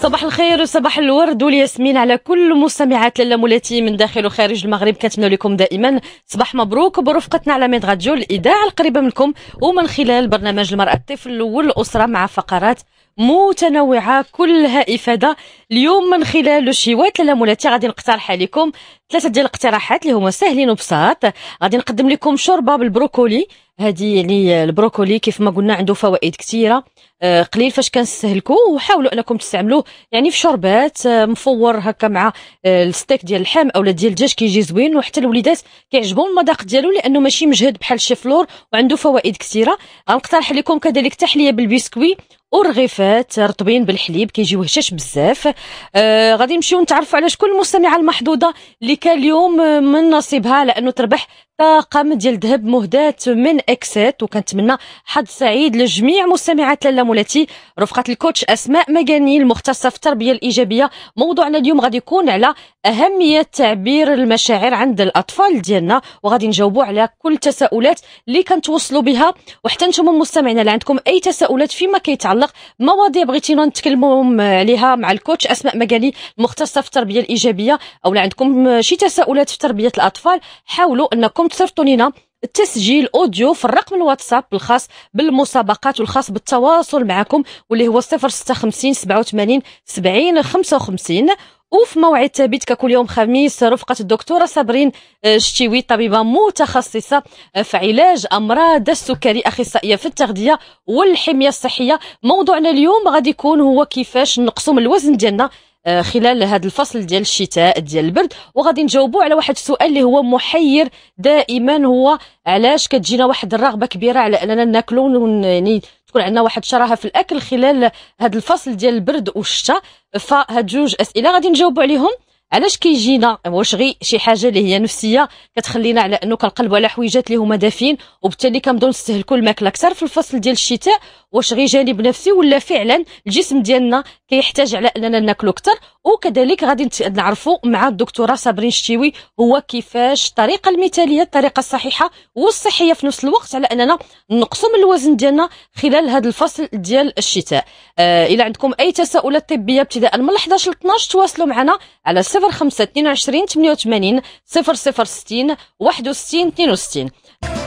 صباح الخير وصباح الورد والياسمين على كل مستمعات لالا مولاتي من داخل وخارج المغرب كنتمنى لكم دائما صباح مبروك برفقتنا على ميد راديو الاذاعه القريبه منكم ومن خلال برنامج المراه الطفل والاسره مع فقرات متنوعه كلها افاده اليوم من خلال الشيوات للام مولاتي غادي نقترح عليكم ثلاثه ديال الاقتراحات اللي هما ساهلين وبساط غادي نقدم لكم شوربه بالبروكولي هذه يعني البروكولي كيف ما قلنا عنده فوائد كثيره آه، قليل فاش كنسهلكو وحاولوا انكم تستعملوه يعني في شربات آه، مفور هكا مع آه، الستيك ديال اللحم اولا ديال الدجاج كيجي زوين وحتى الوليدات كيعجبهم المذاق ديالو لانه ماشي مجهد بحال الشيفلور وعنده فوائد كثيره غنقترح لكم كذلك تحليه بالبسكوي ورغيفات رطبين بالحليب كيجيو هشاش بزاف آه غادي نمشيو نتعرفوا على شكون المستمعه المحظوظه اللي كان اليوم آه، من نصيبها لانه تربح طاقم ديال الذهب مهدات من اكسيت وكنتمنى حظ سعيد لجميع مستمعات لاله مولاتي رفقه الكوتش اسماء مجاني المختصه في التربيه الايجابيه موضوعنا اليوم غادي يكون على اهميه تعبير المشاعر عند الاطفال ديالنا وغادي نجاوبوا على كل التساؤلات اللي كنتوصلوا بها وحتى نتوما مستمعينا اللي عندكم اي تساؤلات فيما كيتعلق مواضيع بغيتينا نتكلموا عليها مع الكوتش اسماء مجاني المختصه في التربيه الايجابيه او عندكم شي تساؤلات في تربيه الاطفال حاولوا انكم تصيفطوا لينا التسجيل اوديو في الرقم الواتساب الخاص بالمسابقات والخاص بالتواصل معكم واللي هو 056 87 70 55 وفي موعد ثابت ككل يوم خميس رفقة الدكتورة صابرين آه، شتيوي طبيبة متخصصة آه، في علاج أمراض السكري أخصائية في التغذية والحمية الصحية موضوعنا اليوم غادي يكون هو كيفاش نقسم الوزن ديالنا آه، خلال هذا الفصل ديال الشتاء ديال البرد وغادي نجاوبوا على واحد السؤال اللي هو محير دائما هو علاش كتجينا واحد الرغبه كبيره على اننا ناكلوا يعني تكون عندنا واحد الشراهه في الاكل خلال هذا الفصل ديال البرد والشتاء فهاد جوج اسئله غادي نجاوبوا عليهم علاش كيجينا واش غي شي حاجه اللي هي نفسيه كتخلينا على انه كنقلبوا على حويجات اللي هما دافين وبالتالي كنبداو نستهلكوا الماكله اكثر في الفصل ديال الشتاء واش غي جانب نفسي ولا فعلا الجسم ديالنا كيحتاج على اننا ناكلوا اكثر وكذلك غادي نعرفوا مع الدكتوره صابرين الشتيوي هو كيفاش الطريقه المثاليه الطريقه الصحيحه والصحيه في نفس الوقت على اننا نقصوا من الوزن ديالنا خلال هذا الفصل ديال الشتاء آه الى عندكم اي تساؤلات طبيه ابتداء من 11 ل 12 تواصلوا معنا على 05 22 88 00 60 61 62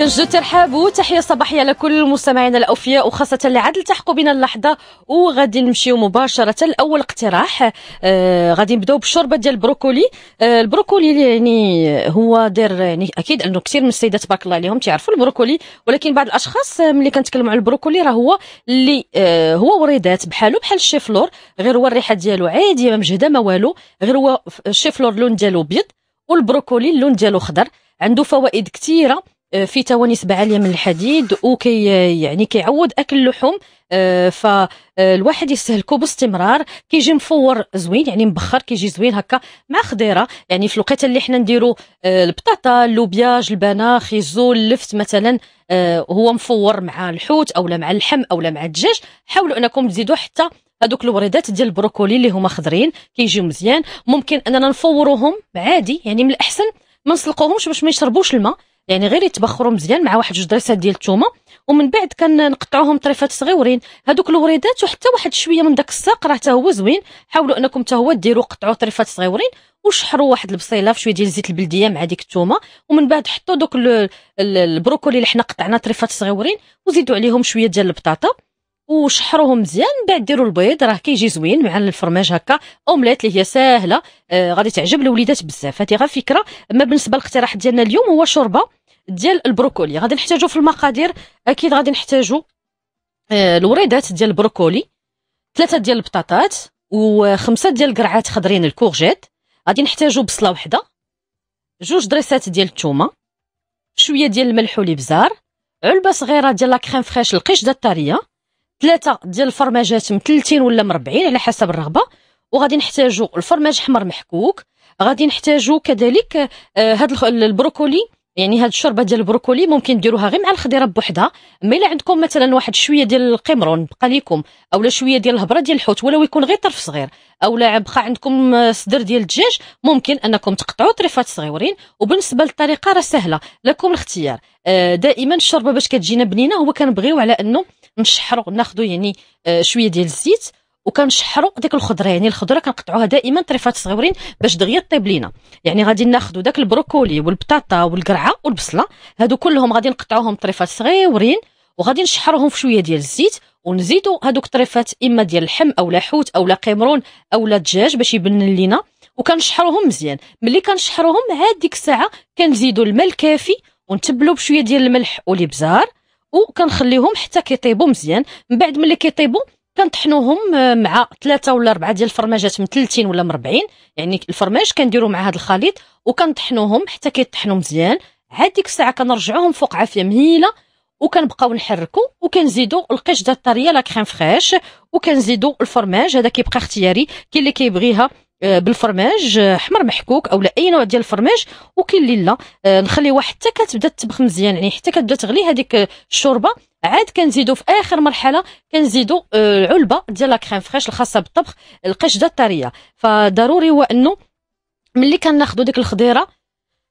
جد ترحاب وتحيه صباحيه لكل مستمعينا الاوفياء وخاصه اللي عاد التحقوا بنا اللحظه وغادي نمشيو مباشره لاول اقتراح آه غادي نبداو بالشوربه ديال البروكولي آه البروكولي يعني هو داير يعني اكيد انه كثير من السيدات تبارك الله عليهم تيعرفوا البروكولي ولكن بعض الاشخاص آه، ملي كنتكلموا على البروكولي راه هو اللي آه هو وريدات بحاله بحال الشيفلور غير هو الريحه ديالو عاديه ما مجهده ما والو غير هو الشيفلور اللون ديالو ابيض والبروكولي اللون ديالو خضر عنده فوائد كثيره آه، في توانس عاليه من الحديد وكي يعني كيعوض اكل اللحوم آه، فالواحد آه، يستهلكو باستمرار كيجي مفور زوين يعني مبخر كيجي زوين هكا مع خضيره يعني في الوقيته اللي حنا نديرو البطاطا اللوبيا جلبانه خيزو اللفت مثلا هو مفور مع الحوت اولا مع اللحم اولا مع الدجاج حاولوا انكم تزيدوا حتى هذوك الوريدات ديال البروكولي اللي هما خضرين كيجيو مزيان ممكن اننا نفوروهم عادي يعني من الاحسن ما نسلقوهمش باش ما يشربوش الماء يعني غير يتبخروا مزيان مع واحد جوج دريسات ديال الثومه ومن بعد كنقطعوهم طريفات صغيورين هذوك الوريدات وحتى واحد شويه من داك الساق راه حتى هو زوين حاولوا انكم حتى هو ديروا قطعوا طريفات صغيورين وشحروا واحد البصيله في شويه ديال زيت البلديه مع ديك الثومه ومن بعد حطوا دوك البروكولي اللي حنا قطعنا طريفات صغيورين وزيدوا عليهم شويه ديال البطاطا وشحروه مزيان من بعد ديروا البيض راه كيجي زوين مع الفرماج هكا اومليت اللي هي ساهله آه غادي تعجب الوليدات بزاف هذه غير فكره اما بالنسبه للاقتراح ديالنا اليوم هو شوربه ديال البروكولي غادي نحتاجو في المقادير اكيد غادي نحتاجو آه الوريدات ديال البروكولي ثلاثه ديال البطاطات وخمسه ديال القرعات خضرين الكورجيت غادي نحتاجو بصله وحده جوج دريسات ديال الثومه شويه ديال الملح والابزار علبه صغيره ديال لا كريم فريش القشده الطريه ثلاثه ديال الفرماجات مثلثين ولا مربعين على حسب الرغبه وغادي نحتاجو الفرماج حمر محكوك غادي نحتاجو كذلك آه، هاد البروكولي يعني هاد الشوربه ديال البروكولي ممكن ديروها غير مع الخضيره بوحدها ما الا عندكم مثلا واحد شويه ديال القمرون بقى ليكم اولا شويه ديال الهبره ديال الحوت ولو يكون غير طرف صغير اولا بقى عندكم صدر ديال الدجاج ممكن انكم تقطعوا طريفات صغيورين وبالنسبه للطريقه راه سهله لكم الاختيار آه، دائما الشوربه باش كتجينا بنينه هو كنبغيو على انه نشحرو ناخذو يعني آه، شويه ديال الزيت وكنشحروا ديك الخضره يعني الخضره كنقطعوها دائما طريفات صغيورين باش دغيا طيب لينا يعني غادي ناخذوا داك البروكولي والبطاطا والقرعه والبصله هادو كلهم غادي نقطعوهم طريفات صغيورين وغادي نشحروهم في شويه ديال الزيت ونزيدوا هادوك الطريفات اما ديال اللحم اولا حوت اولا قمرون اولا دجاج باش يبنن لينا وكنشحروهم مزيان ملي كنشحروهم عاد ديك الساعه كنزيدوا الماء الكافي ونتبلوا بشويه ديال الملح والابزار وكنخليهم حتى كيطيبوا مزيان من بعد ملي كيطيبوا كنطحنوهم آه، مع ثلاثه ولا اربعه ديال الفرماجات من ثلاثين ولا مربعين يعني الفرماج كنديرو مع هذا الخليط وكنطحنوهم حتى كيطحنوا مزيان عاد ديك الساعه كنرجعوهم فوق عافيه مهيله وكنبقاو نحركو وكنزيدو القشده الطريه لا كريم وكنزيدو الفرماج هذا كيبقى اختياري كاين اللي كيبغيها آه، بالفرماج آه، حمر محكوك او لا اي نوع ديال الفرماج وكاين اللي لا آه، نخليوها حتى كتبدا تطبخ مزيان يعني حتى كتبدا تغلي هذيك الشوربه عاد كنزيدو في اخر مرحله كنزيدو علبه ديال لا كريم فريش الخاصه بالطبخ القشده الطريه فضروري هو انه ملي كناخذوا ديك الخضيره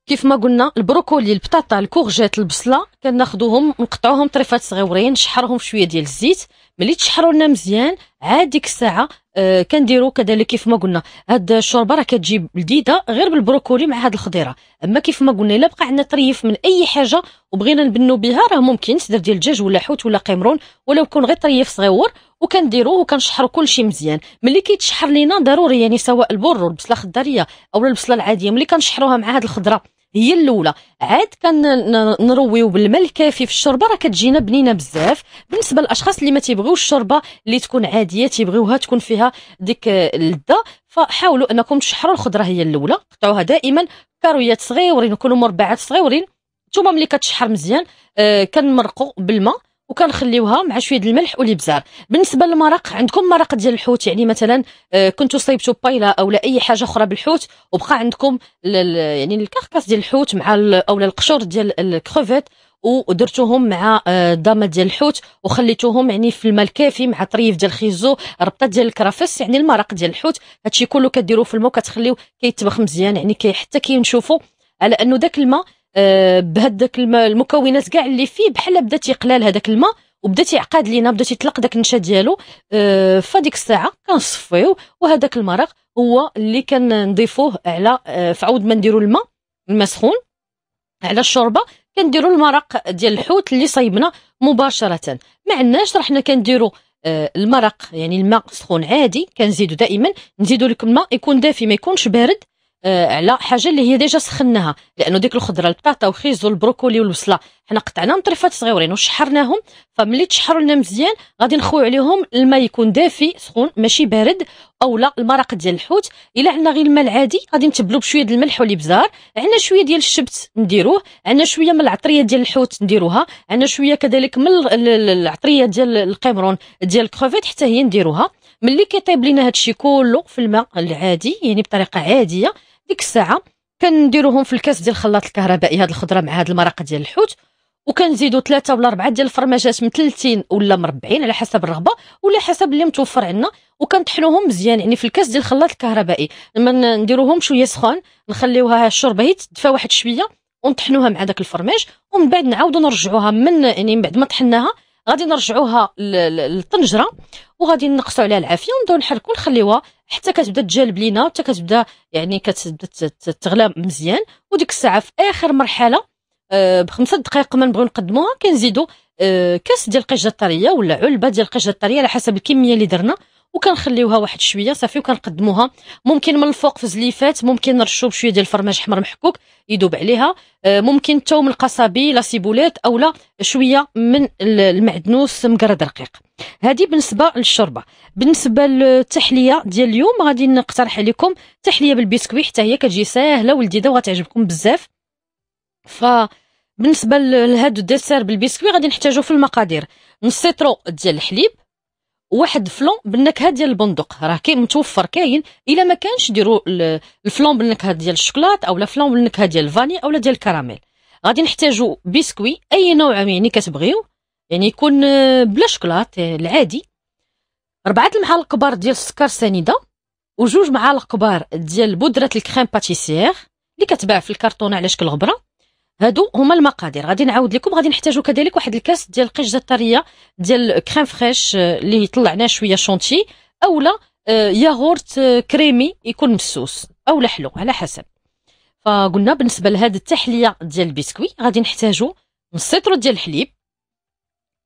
كيف ما قلنا البروكولي البطاطا الكورجيت البصله كناخذوهم نقطعوهم طريفات صغيورين نشحرهم في شويه ديال الزيت ملي تشحروا لنا مزيان عاد ديك الساعه آه كنديروا كذلك كيف ما قلنا هاد الشوربه راه كتجي لذيذه غير بالبروكولي مع هاد الخضيره اما كيف ما قلنا الا بقى عندنا طريف من اي حاجه وبغينا نبنوا بها راه ممكن تدير ديال الدجاج ولا حوت ولا قمرون ولو يكون غير طريف صغيور وكنديروه وكنشحروا كلشي مزيان ملي كيتشحر لينا ضروري يعني سواء البر والبصله الخضريه او البصله العاديه ملي كنشحروها مع هاد الخضره هي الاولى عاد كنرويو بالماء الكافي في الشوربه راه كتجينا بنينه بزاف بالنسبه للاشخاص اللي ما تيبغيوش الشوربه اللي تكون عاديه تيبغيوها تكون فيها ديك اللذه فحاولوا انكم تشحروا الخضره هي الاولى قطعوها دائما كارويات صغيورين يكونوا مربعات صغيورين نتوما ملي كتشحر مزيان آه كنمرقوا بالماء وكنخليوها مع شويه د الملح والابزار بالنسبه للمرق عندكم مرق ديال الحوت يعني مثلا آه، كنتو صيبتوا بايلا او لا اي حاجه اخرى بالحوت وبقى عندكم يعني الكركاس ديال الحوت مع او القشور ديال الكروفيت ودرتوهم مع الضامه آه، ديال الحوت وخليتوهم يعني في الماء الكافي مع طريف ديال الخيزو ربطه ديال الكرافس يعني المرق ديال الحوت هادشي كله كديروه في الماء وكتخليوه كيتبخ مزيان يعني كي حتى كي على انه داك الماء آه، بهذاك المكونات كاع اللي فيه بحال بدا تيقلال هذاك الماء وبدا تيعقد لينا بدا تيطلق داك النشا ديالو آه، فديك الساعه كنصفيو وهذاك المرق هو اللي كنضيفوه على آه، فعود ما نديرو الماء الماء سخون على الشوربه كنديروا المرق ديال الحوت اللي صايبنا مباشره ما عندناش راه حنا كنديروا المرق يعني الماء سخون عادي كنزيدو دائما نزيدو لكم الماء يكون دافي ما يكونش بارد آه، على حاجه اللي هي ديجا سخناها لانه ديك الخضره البطاطا وخيزو والبروكولي والبصله حنا قطعناهم طريفات صغيورين وشحرناهم فملي تشحروا لنا مزيان غادي نخويو عليهم الماء يكون دافي سخون ماشي بارد اولا المرق ديال الحوت الا عندنا غير الماء العادي غادي نتبلو بشويه ديال الملح والابزار عندنا شويه ديال الشبت نديروه عندنا شويه من العطريه ديال الحوت نديروها عندنا شويه كذلك من العطريه ديال القمرون ديال الكروفيت حتى هي نديروها ملي كيطيب لينا هادشي كله في الماء العادي يعني بطريقه عاديه ديك الساعه كنديروهم في الكاس ديال الخلاط الكهربائي هاد الخضره مع هاد المرق ديال الحوت وكنزيدوا ثلاثه ولا اربعه ديال الفرماجات متلتين ولا مربعين على حسب الرغبه ولا حسب اللي متوفر عندنا وكنطحنوهم مزيان يعني في الكاس ديال الخلاط الكهربائي لما نديروهم شويه سخون نخليوها الشوربه هي تدفى واحد شويه ونطحنوها مع داك الفرماج ومن بعد نعاودو نرجعوها من يعني من بعد ما طحناها غادي نرجعوها للطنجره وغادي نقصو عليها العافيه ونبداو نحركو نخليوها حتى كتبدا تجلب لينا حتى كتبدا يعني كتبدا تغلى مزيان وديك الساعه في اخر مرحله آه بخمسة دقائق ما نبغيو نقدموها كنزيدو آه كاس ديال القشده الطريه ولا علبه ديال القشده الطريه على حسب الكميه اللي درنا وكنخليوها واحد شويه صافي وكنقدموها ممكن من الفوق في زليفات ممكن نرشوا بشويه ديال الفرماج حمر محكوك يذوب عليها آه، ممكن الثوم القصبي لا سيبولات اولا شويه من المعدنوس مقرد رقيق هذه بالنسبه للشوربه بالنسبه للتحليه ديال اليوم غادي نقترح عليكم تحليه بالبسكوي حتى هي كتجي ساهله ولذيذه وغتعجبكم بزاف ف بالنسبه لهاد الدسير بالبسكوي غادي نحتاجو في المقادير نص سيترو ديال الحليب واحد فلون بالنكهه ديال البندق راه كاين متوفر كاين الا ما كانش ديروا الفلون بالنكهه ديال الشوكولات اولا فلون بالنكهه ديال الفاني اولا ديال الكراميل غادي نحتاجوا بسكوي اي نوع يعني كتبغيو يعني يكون آه، بلا شوكولات آه، العادي ربعة المعالق كبار ديال السكر سنيده وجوج معالق كبار ديال بودره الكريم باتيسير اللي كتباع في الكرتونه على شكل غبره هادو هما المقادير غادي نعاود لكم غادي نحتاجو كذلك واحد الكاس ديال القشجه الطريه ديال كريم فريش آه، اللي طلعناه شويه شونتي اولا آه، ياغورت آه، كريمي يكون مسوس اولا حلو على حسب فقلنا بالنسبه لهاد التحليه ديال البسكوي غادي نحتاجو نص سيترو ديال الحليب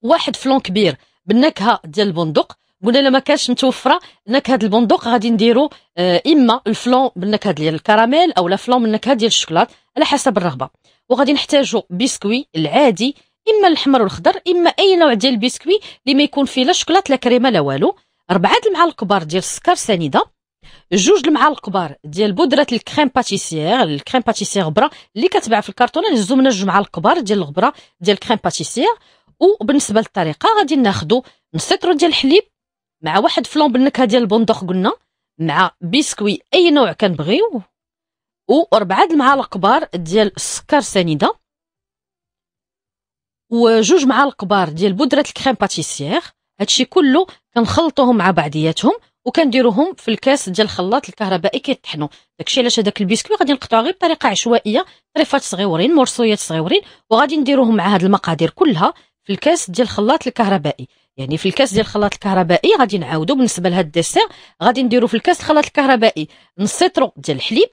واحد فلون كبير بالنكهه ديال البندق قلنا لما كانش متوفره نكهه البندق غادي نديرو اما الفلون بالنكهه ديال الكراميل او لا فلون بالنكهه ديال الشوكولات على حسب الرغبه وغادي نحتاجو بسكوي العادي اما الاحمر والخضر اما اي نوع ديال البسكوي اللي ما يكون فيه لا شوكولات لا كريمه لا والو ربعه المعالق كبار ديال السكر سنيده جوج المعالق كبار ديال بودره الكريم باتيسيير الكريم باتيسيير غبره اللي كتباع في الكرتونه نهزو يعني منها جوج معالق كبار ديال الغبره ديال الكريم باتيسيير وبالنسبه للطريقه غادي ناخدو نص ديال الحليب مع واحد فلون بالنكهه ديال البندق قلنا مع بسكوي اي نوع كنبغيو وربعة المعالق كبار ديال السكر سنيده وجوج معالق كبار ديال بودره الكريم باتيسيير هادشي كله كنخلطوهم مع بعضياتهم وكنديروهم في الكاس ديال الخلاط الكهربائي كيطحنوا داكشي علاش هذاك البسكوي غادي نقطعو غير بطريقه عشوائيه طريفات صغيورين مرصويات صغيورين وغادي نديروهم مع هاد المقادير كلها في الكاس ديال الخلاط الكهربائي يعني في الكاس ديال الخلاط الكهربائي غادي نعاودو بالنسبه لهاد الديسير غادي نديرو في الكاس الخلاط الكهربائي نص سيترو ديال الحليب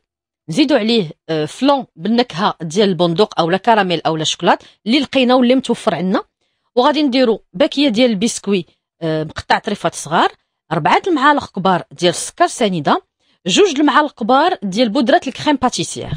نزيدوا عليه آه، فلون بالنكهه ديال البندق اولا كراميل اولا شوكولات اللي لقينا واللي متوفر عندنا وغادي نديروا باكيه ديال البسكوي آه، مقطع طريفات صغار ربعه المعالق كبار ديال السكر سنيده جوج المعالق كبار ديال بودره الكريم باتيسيغ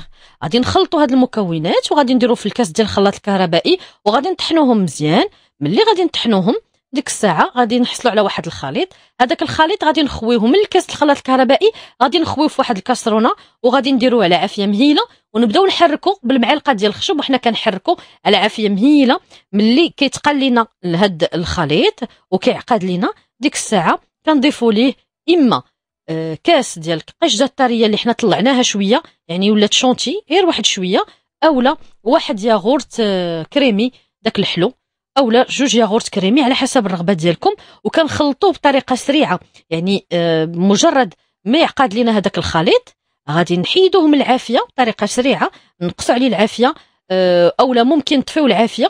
غادي نخلطوا هاد المكونات وغادي نديروا في الكاس ديال الخلاط الكهربائي وغادي نطحنوهم مزيان ملي غادي نطحنوهم ديك الساعه غادي نحصلوا على واحد الخليط هذاك الخليط غادي نخويوه من الكاس الخلاط الكهربائي غادي نخويوه في واحد الكاسرونه وغادي نديروه على عافيه مهيله ونبداو نحركو بالمعلقه ديال الخشب وحنا كنحركو على عافيه مهيله ملي كيتقل لينا هاد الخليط وكيعقد لينا ديك الساعه كنضيفوا ليه اما آه، كاس ديال قشجه الطريه اللي حنا طلعناها شويه يعني ولات شونتي غير واحد شويه اولا واحد ياغورت آه، كريمي داك الحلو اولا جوج ياغورت كريمي على حسب الرغبه ديالكم وكنخلطوه بطريقه سريعه يعني آه، مجرد ما يعقد لنا هذاك الخليط غادي نحيدوه من العافيه بطريقه سريعه نقصوا عليه العافيه آه، اولا ممكن نطفيو العافيه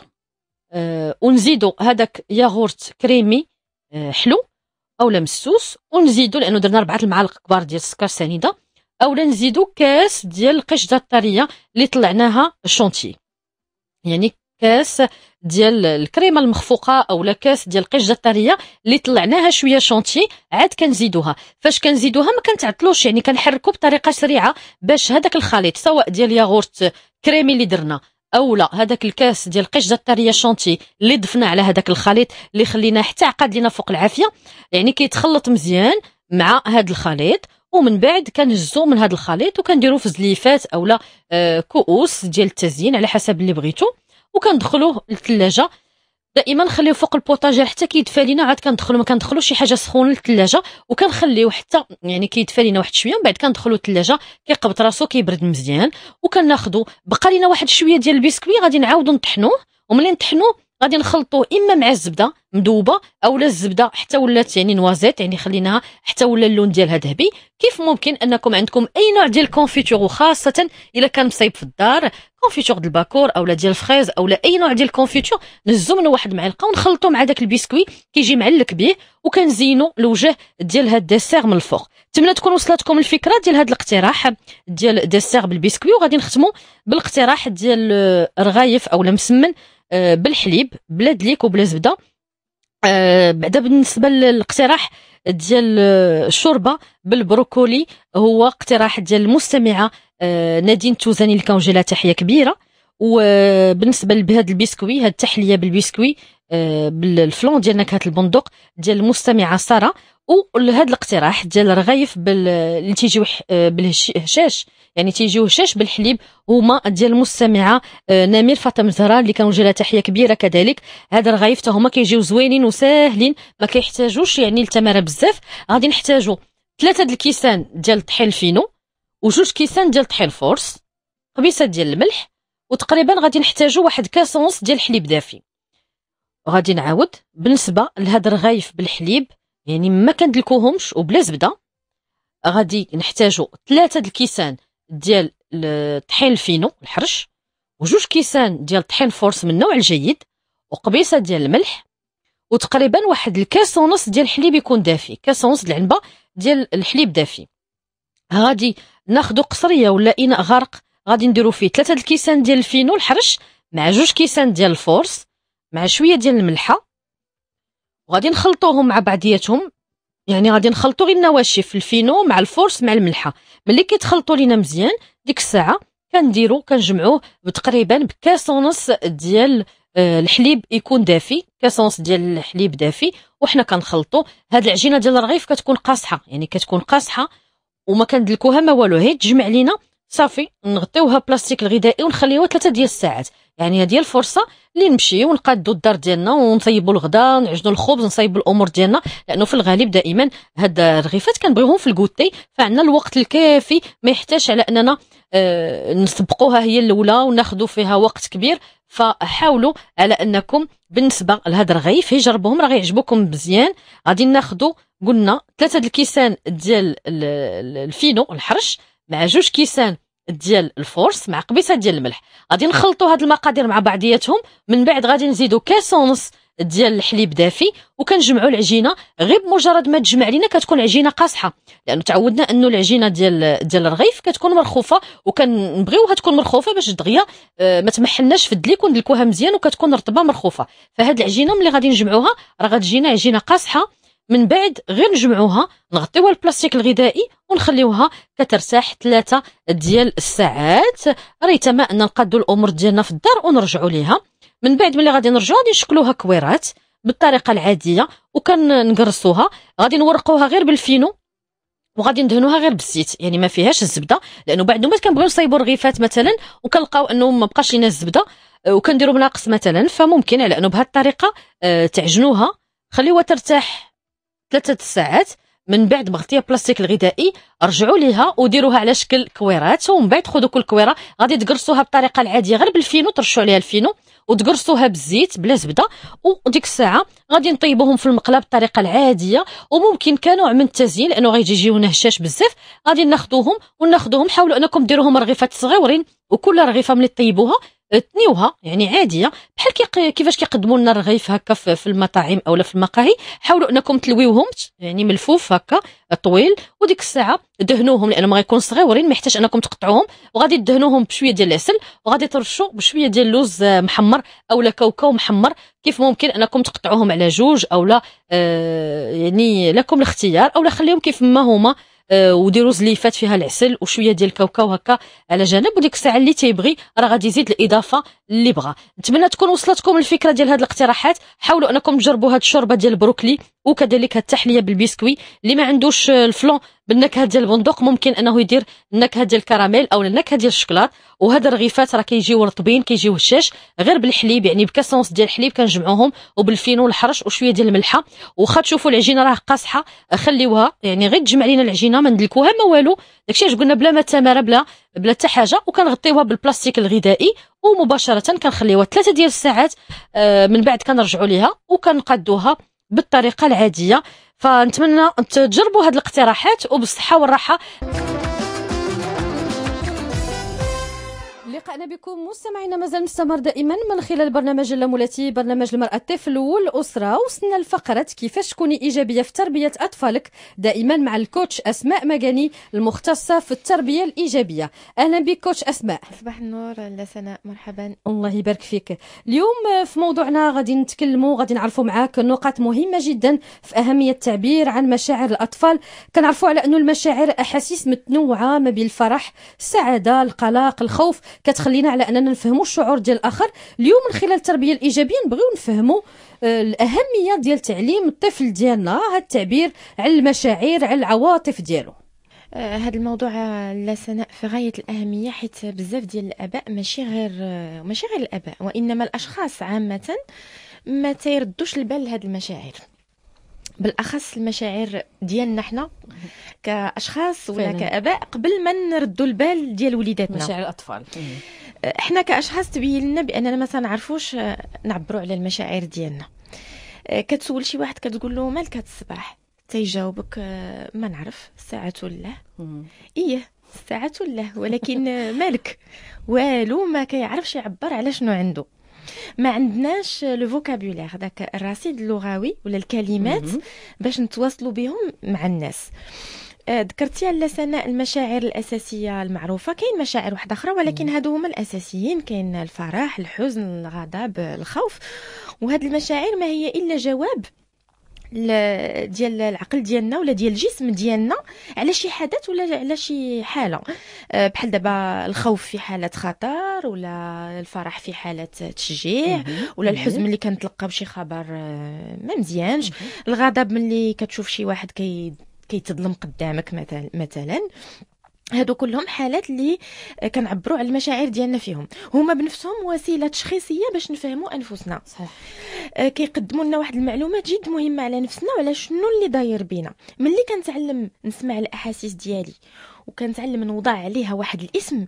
آه، ونزيدوا هذاك ياغورت كريمي حلو اولا مسوس ونزيدوا لانه درنا ربعه المعالق كبار ديال السكر سنيده اولا نزيدوا كاس ديال القشده الطريه اللي طلعناها الشونتي يعني كاس ديال الكريمه المخفوقه اولا كاس ديال القشجه الطريه اللي طلعناها شويه شونتي عاد كنزيدوها فاش كنزيدوها ما كنتعطلوش يعني كنحركو بطريقه سريعه باش هذاك الخليط سواء ديال ياغورت كريمي اللي درنا اولا هذاك الكاس ديال القشده الطريه شونتي اللي ضفنا على هذاك الخليط اللي خليناه حتى عقد لينا فوق العافيه يعني كيتخلط مزيان مع هذا الخليط ومن بعد كنهزو من هذا الخليط وكنديرو في زليفات اولا آه، كؤوس ديال التزيين على حسب اللي بغيتو وكندخلوه للثلاجه دائما نخليه فوق البوطاجير حتى كيدفى لينا عاد كندخلو ما كندخلوش شي حاجه سخونه للثلاجه وكنخليوه حتى يعني كيدفى لينا واحد شويه من بعد كندخلو الثلاجه كيقبط راسو كيبرد مزيان وكناخذو بقى لينا واحد شويه ديال البسكوي غادي نعاودو نطحنوه وملي نطحنوه غادي نخلطوه اما مع الزبده مذوبه اولا الزبده حتى ولات يعني نوازيت يعني خليناها حتى ولا اللون ديالها ذهبي كيف ممكن انكم عندكم اي نوع ديال الكونفيتور وخاصه الا كان مصايب في الدار كونفيتور ديال الباكور اولا ديال الفريز اولا اي نوع ديال الكونفيتور نهزو منه واحد المعلقه ونخلطو مع داك البسكوي كيجي معلك به وكنزينو الوجه ديال هاد الدسير من الفوق نتمنى تكون وصلتكم الفكره ديال هاد الاقتراح ديال دسير بالبسكوي وغادي نختمو بالاقتراح ديال آه، رغايف اولا مسمن آه، بالحليب بلا دليك وبلا زبده آه، بعدا بالنسبه للاقتراح ديال الشوربه آه، بالبروكولي هو اقتراح ديال المستمعه آه، نادين توزاني الكونجيلا تحيه كبيره وبالنسبه لهاد البسكوي هاد التحليه بالبسكوي آه، بالفلون ديال نكهه البندق ديال المستمعه ساره وهاد الاقتراح ديال الرغايف بال... اللي تيجيو آه، بالهشاش يعني تيجيو هشاش بالحليب هما ديال المستمعه آه، نمير فاطمه زهراء اللي كنوجه لها تحيه كبيره كذلك هاد الرغايف حتى هما كيجيو زوينين وساهلين ما كيحتاجوش يعني التماره بزاف غادي نحتاجو ثلاثه د الكيسان ديال الطحين الفينو وجوج كيسان ديال الطحين فورس قبيصه ديال الملح وتقريبا غادي نحتاجو واحد كاس ونص ديال الحليب دافي غادي نعاود بالنسبه لهاد الرغايف بالحليب يعني ما كندلكوهمش وبلا زبده غادي نحتاجو ثلاثة د الكيسان ديال الطحين الفينو الحرش وجوج كيسان ديال الطحين فورس من النوع الجيد وقبيصه ديال الملح وتقريبا واحد الكاس ونص ديال الحليب يكون دافي كاس ونص العنبه ديال الحليب دافي غادي ناخدو قصريه ولا اناء غرق غادي نديرو فيه ثلاثه الكيسان ديال الفينو الحرش مع جوج كيسان ديال الفورس مع شويه ديال الملحه وغادي نخلطوهم مع بعضياتهم يعني غادي نخلطو غير النواشف الفينو مع الفورس مع الملحه ملي كيتخلطوا لينا مزيان ديك الساعه كنديرو كنجمعوه بتقريبا بكاس ونص ديال آه، الحليب يكون دافي كاس ونص ديال الحليب دافي وحنا كنخلطو هاد العجينه ديال الرغيف كتكون قاصحه يعني كتكون قاصحه وما كندلكوها ما والو هي تجمع لينا صافي نغطيوها بلاستيك الغذائي ونخليوها ثلاثه ديال الساعات يعني هذه الفرصه اللي نمشيو ونقادو الدار ديالنا ونصيبو الغداء ونعجنو الخبز ونصيبو الامور ديالنا لانه في الغالب دائما هاد الرغيفات كنبغيوهم في الكوتي فعندنا الوقت الكافي ما يحتاج على اننا آه نسبقوها هي الاولى وناخذوا فيها وقت كبير فحاولوا على انكم بالنسبه لهاد الرغيف يجربوهم راه غيعجبوكم مزيان غادي ناخذوا قلنا ثلاثه الكيسان ديال الفينو الحرش مع جوج كيسان ديال الفورس مع قبيصه ديال الملح غادي نخلطوا هاد المقادير مع بعضياتهم من بعد غادي نزيدوا كاس ونص ديال الحليب دافي وكنجمعوا العجينه غير بمجرد ما تجمع لينا كتكون عجينه قاصحه لانه تعودنا انه العجينه ديال ديال الرغيف كتكون مرخوفه وكنبغيوها تكون مرخوفه باش دغيا آه، ما تمحلناش في الدليك وندلكوها مزيان وكتكون رطبه مرخوفه فهاد العجينه ملي غادي نجمعوها راه غتجينا عجينه قاصحه من بعد غير نجمعوها نغطيوها البلاستيك الغذائي ونخليوها كترتاح ثلاثة ديال الساعات ريتما ان نقادو الامور ديالنا في الدار ونرجعوا ليها من بعد ملي غادي نرجعوا غادي نشكلوها كويرات بالطريقه العاديه وكنقرصوها غادي نورقوها غير بالفينو وغادي ندهنوها غير بالزيت يعني ما فيهاش الزبده لانه بعد ما كنبغيو نصايبوا الرغيفات مثلا وكنلقاو انه ما بقاش لينا الزبده آه، وكنديروا بناقص مثلا فممكن على انه بهذه الطريقه آه، تعجنوها خليوها ترتاح ثلاثة الساعات من بعد مغطية بلاستيك الغذائي رجعوا ليها وديروها على شكل كويرات ومن بعد خذوا كل كويره غادي تقرصوها بالطريقه العاديه غير بالفينو ترشوا عليها الفينو وتقرصوها بالزيت بلا زبده وديك الساعه غادي نطيبوهم في المقله بالطريقه العاديه وممكن كنوع من التزيين لانه غادي يجيونا هشاش بزاف غادي ناخذوهم وناخذوهم حاولوا انكم ديروهم رغيفات صغيورين وكل رغيفه ملي طيبوها تنيوها يعني عاديه بحال كي كيفاش كيقدموا لنا الرغيف هكا في المطاعم اولا في المقاهي حاولوا انكم تلويوهم يعني ملفوف هكا طويل وديك الساعه دهنوهم لانهم غيكونوا صغيورين ما يحتاج انكم تقطعوهم وغادي دهنوهم بشويه ديال العسل وغادي ترشوا بشويه ديال اللوز آه، محمر اولا كاوكاو محمر كيف ممكن انكم تقطعوهم على جوج اولا آه يعني لكم الاختيار اولا خليهم كيف ما هما آه، وديروا زليفات فيها العسل وشويه ديال الكاوكاو هكا على جنب وديك الساعه اللي تيبغي راه غادي يزيد الاضافه اللي بغا نتمنى تكون وصلتكم الفكره ديال هاد الاقتراحات حاولوا انكم تجربوا هاد الشوربه ديال البروكلي وكذلك التحليه بالبسكوي اللي ما عندوش الفلون بالنكهه ديال البندق ممكن انه يدير النكهه ديال الكراميل او النكهه ديال الشكلاط وهاد الرغيفات راه كيجيو رطبين كيجيو هشاش غير بالحليب يعني بكاسونس ديال الحليب كنجمعوهم وبالفينو الحرش وشويه ديال الملحه واخا تشوفوا العجينه راه قاصحه خليوها يعني غير تجمع لينا العجينه ما ندلكوها ما والو داكشي علاش قلنا بلا ما تماره بلا بلا حتى حاجه وكنغطيوها بالبلاستيك الغذائي ومباشره كنخليوها ثلاثه ديال الساعات آه، من بعد كنرجعوا ليها وكنقادوها بالطريقه العاديه فنتمنى تجربوا هاد الاقتراحات وبالصحه والراحه لقائنا بكم مستمعينا مازال مستمر دائما من خلال برنامج اللامولاتي برنامج المرأة الطفل والأسرة وصلنا لفقرة كيفاش تكوني إيجابية في تربية أطفالك دائما مع الكوتش أسماء مجاني المختصة في التربية الإيجابية أهلا بك كوتش أسماء صباح النور سناء مرحبا الله يبارك فيك اليوم في موضوعنا غادي نتكلموا غادي نعرفوا معاك نقاط مهمة جدا في أهمية التعبير عن مشاعر الأطفال كنعرفوا على أنه المشاعر أحاسيس متنوعة ما بين الفرح السعادة القلق الخوف تخلينا على اننا نفهموا الشعور ديال الاخر اليوم من خلال التربيه الايجابيه نبغيو نفهموا آه، الاهميه ديال تعليم الطفل ديالنا هذا التعبير على المشاعر على العواطف ديالو آه، هذا الموضوع لا سناء في غايه الاهميه حيت بزاف ديال الاباء ماشي غير ماشي غير الاباء وانما الاشخاص عامه ما تيردوش البال لهاد المشاعر بالاخص المشاعر ديالنا حنا كاشخاص ولا كاباء قبل ما نردوا البال ديال وليداتنا مشاعر الاطفال احنا كاشخاص تبين لنا باننا ما تنعرفوش آه، نعبروا على المشاعر ديالنا آه، كتسول شي واحد كتقول له مالك هاد الصباح تيجاوبك آه، ما نعرف ساعة ولا ايه ساعة ولا ولكن مالك والو ما كيعرفش يعبر على شنو عنده ما عندناش لو فوكابولير داك الرصيد اللغوي ولا الكلمات باش نتواصلوا بهم مع الناس آه، ذكرتي على سناء المشاعر الاساسيه المعروفه كاين مشاعر واحده اخرى ولكن هادو هما الاساسيين كاين الفرح الحزن الغضب الخوف وهاد المشاعر ما هي الا جواب ديال العقل ديالنا ولا ديال الجسم ديالنا على شي حدث ولا على شي حاله آه، بحال دابا الخوف في حاله خطر ولا الفرح في حاله تشجيع ولا الحزن ملي كنتلقى بشي خبر آه، ما مزيانش الغضب ملي كتشوف شي واحد كي كيتظلم قدامك مثلا مثلا هادو كلهم حالات اللي كنعبروا على المشاعر ديالنا فيهم هما بنفسهم وسيله تشخيصيه باش نفهموا انفسنا صحيح آه، كيقدموا لنا واحد المعلومات جد مهمه على نفسنا وعلى شنو اللي داير بينا ملي كنتعلم نسمع الاحاسيس ديالي وكنتعلم نوضع عليها واحد الاسم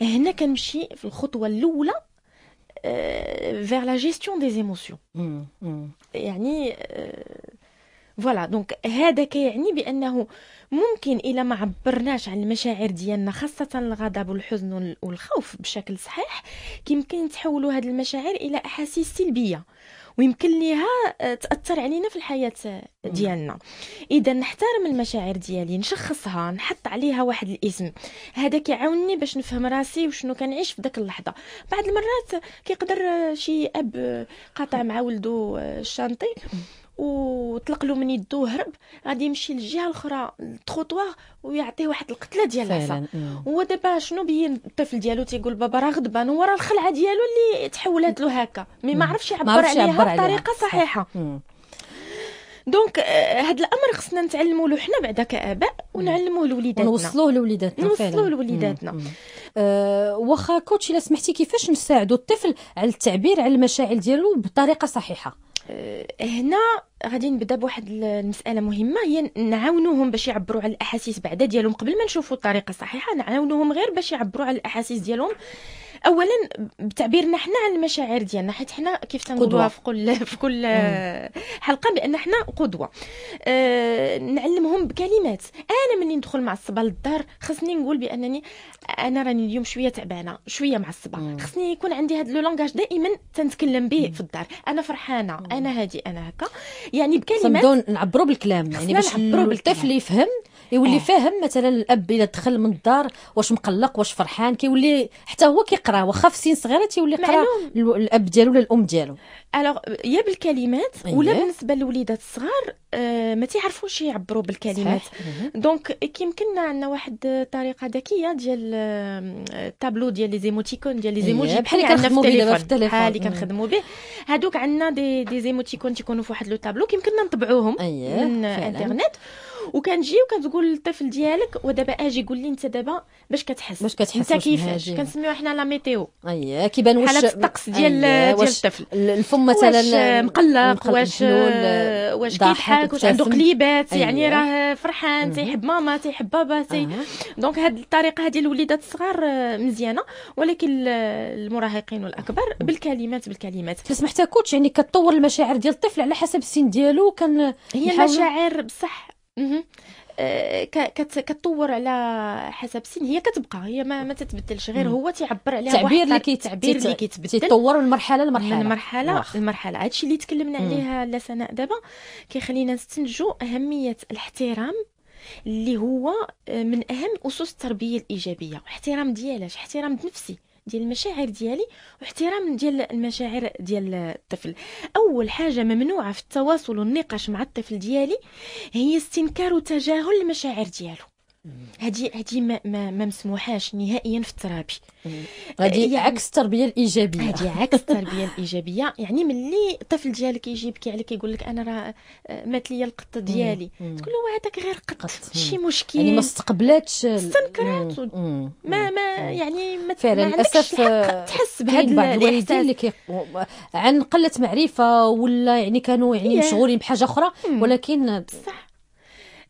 هنا كنمشي في الخطوه الاولى فيغ لا جيستيون دي زيموسيون يعني آه، فوالا دونك هذا كيعني بانه ممكن الا ما عبرناش عن المشاعر ديالنا خاصه الغضب والحزن والخوف بشكل صحيح كيمكن تحولوا هذه المشاعر الى احاسيس سلبيه ويمكن ليها آه، تاثر علينا في الحياه آه، نعم. ديالنا اذا نحترم المشاعر ديالي نشخصها نحط عليها واحد الاسم هذا كيعاونني باش نفهم راسي وشنو كنعيش في ذاك اللحظه بعض المرات كيقدر آه، شي اب قاطع مع ولده الشانطي وطلق له من يدو هرب غادي يمشي للجهه الاخرى التروطوار ويعطيه واحد القتله ديال العصا إيه. هو دابا شنو بين الطفل ديالو تيقول بابا راه غضبان هو راه الخلعه ديالو اللي تحولات له هكا مي ما عرفش يعبر عليها بطريقه صحيحه دونك هذا آه، الامر خصنا نتعلموا له حنا بعدا كاباء ونعلموه لوليداتنا نوصلوه لوليداتنا نوصلوه آه، لوليداتنا واخا كوتش الا سمحتي كيفاش نساعدوا الطفل على التعبير على المشاعر ديالو بطريقه صحيحه آه، هنا غادي نبدا بواحد المساله مهمه هي نعاونوهم باش يعبروا على الاحاسيس بعدا ديالهم قبل ما نشوفوا الطريقه الصحيحه نعاونوهم غير باش يعبروا على الاحاسيس ديالهم اولا بتعبيرنا حنا عن المشاعر ديالنا حيت حنا كيف تنقولوها في كل في كل حلقه بان حنا قدوه أه نعلمهم بكلمات انا ملي ندخل مع الصبال للدار خصني نقول بانني انا راني اليوم شويه تعبانه شويه معصبه خصني يكون عندي هذا لو لونغاج دائما تنتكلم به في الدار انا فرحانه مم. انا هادي انا هكا يعني بكلمات نعبروا بالكلام يعني باش الطفل يفهم يولي آه. فاهم مثلا الاب الى دخل من الدار واش مقلق واش فرحان كيولي حتى هو كيقرا واخا في سن صغيره تيولي يقرا الاب ديالو ولا الام ديالو الوغ يا بالكلمات إيه. ولا بالنسبه للوليدات الصغار آه ما تيعرفوش يعبروا بالكلمات دونك كيمكن عندنا واحد الطريقه ذكيه ديال آه، التابلو ديال لي زيموتيكون ديال لي إيه، زيموجي بحال اللي كنخدموا به في التليفون بحال كنخدموا به هادوك عندنا دي دي زيموتيكون تيكونوا في واحد لو تابلو كيمكننا نطبعوهم إيه، من الانترنت وكنجي وكتقول للطفل ديالك ودابا اجي قول لي انت دابا باش كتحس باش كتحس انت كيفاش كنسميوها حنا لا ميتيو اييه كيبان واش حاله الطقس ديال ديال الطفل الفم مثلا مقلق واش واش كيضحك واش عنده قليبات يعني راه فرحان تيحب ماما تيحب بابا تي دونك هاد الطريقه هذه الوليدات الصغار آه، مزيانه ولكن المراهقين والاكبر بالكلمات بالكلمات فسمحتها كوتش يعني كتطور المشاعر ديال الطفل على حسب السن ديالو كان هي المشاعر بصح آه، كتطور على حسب السن هي كتبقى هي ما, ما تتبدلش غير هو تيعبر عليها التعبير اللي كيتعبير اللي كيتبدل تطور من مرحله لمرحله من مرحله لمرحله هادشي اللي تكلمنا عليها لا سناء دابا كيخلينا نستنتجوا اهميه الاحترام اللي هو آه، من اهم اسس التربيه الايجابيه احترام ديالاش احترام نفسي ديال المشاعر ديالي واحترام ديال المشاعر ديال الطفل اول حاجه ممنوعه في التواصل والنقاش مع الطفل ديالي هي استنكار وتجاهل المشاعر ديالو هادي هادي ما, ما, ما مسموحاش نهائيا في الترابي هادي يعني عكس التربيه الايجابيه هادي عكس التربيه الايجابيه يعني ملي الطفل ديالك يجي يبكي عليك يقول لك انا راه آه، مات لي القط ديالي تقول له هذاك غير قط شي مشكل يعني ما استقبلاتش استنكرات ما ما يعني ما فعلا للاسف تحس آه، بهذا بعض الوالدين اللي كي عن قله معرفه ولا يعني كانوا يعني مشغولين بحاجه اخرى ولكن صح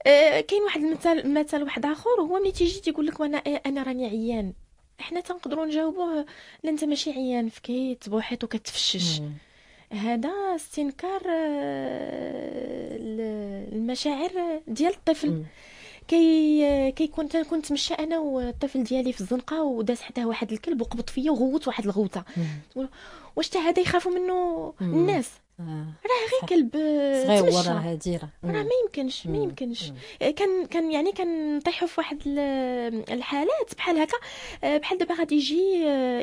آه، كاين واحد المثال مثال واحد اخر هو ملي تيجي تيقول لك وانا آه، انا راني عيان احنا تنقدروا نجاوبوه لا انت ماشي عيان فكيت بوحيط وكتفشش هذا استنكار آه، المشاعر ديال الطفل كي كيكون كنت مشى انا والطفل ديالي في الزنقه وداس حتى واحد الكلب وقبض فيا وغوت واحد الغوته واش حتى هذا يخافوا منه الناس آه. راه غير كلب آه، صغيور راه هاديره راه ما يمكنش ما يمكنش آه، كان كان يعني كنطيحوا في واحد الحالات بحال هكا بحال دابا غادي يجي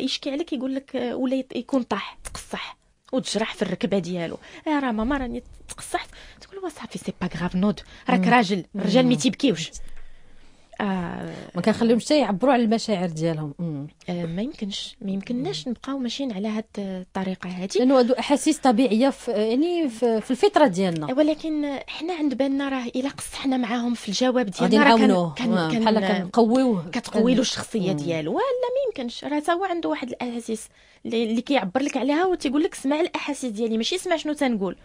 يشكي عليك يقول لك ولا يكون طاح تقصح وتجرح في الركبه ديالو يا راه ماما راني تقصحت تقول له صافي سي با غراف نود راك راجل الرجال ما تيبكيوش آه ما كنخليهمش حتى يعبروا على المشاعر ديالهم آه، ما يمكنش ما يمكنناش نبقاو ماشيين على هاد الطريقه هذه لانه هادو احاسيس طبيعيه في يعني في الفطره ديالنا آه، ولكن حنا عند بالنا راه الا قصحنا معاهم في الجواب ديالنا غادي نعاونوه كان آه، بحال كنقويوه كتقوي له الشخصيه ديالو ولا ما يمكنش راه هو عنده واحد الاحاسيس اللي كيعبر لك عليها وتيقول لك سمع الاحاسيس ديالي ماشي سمع شنو تنقول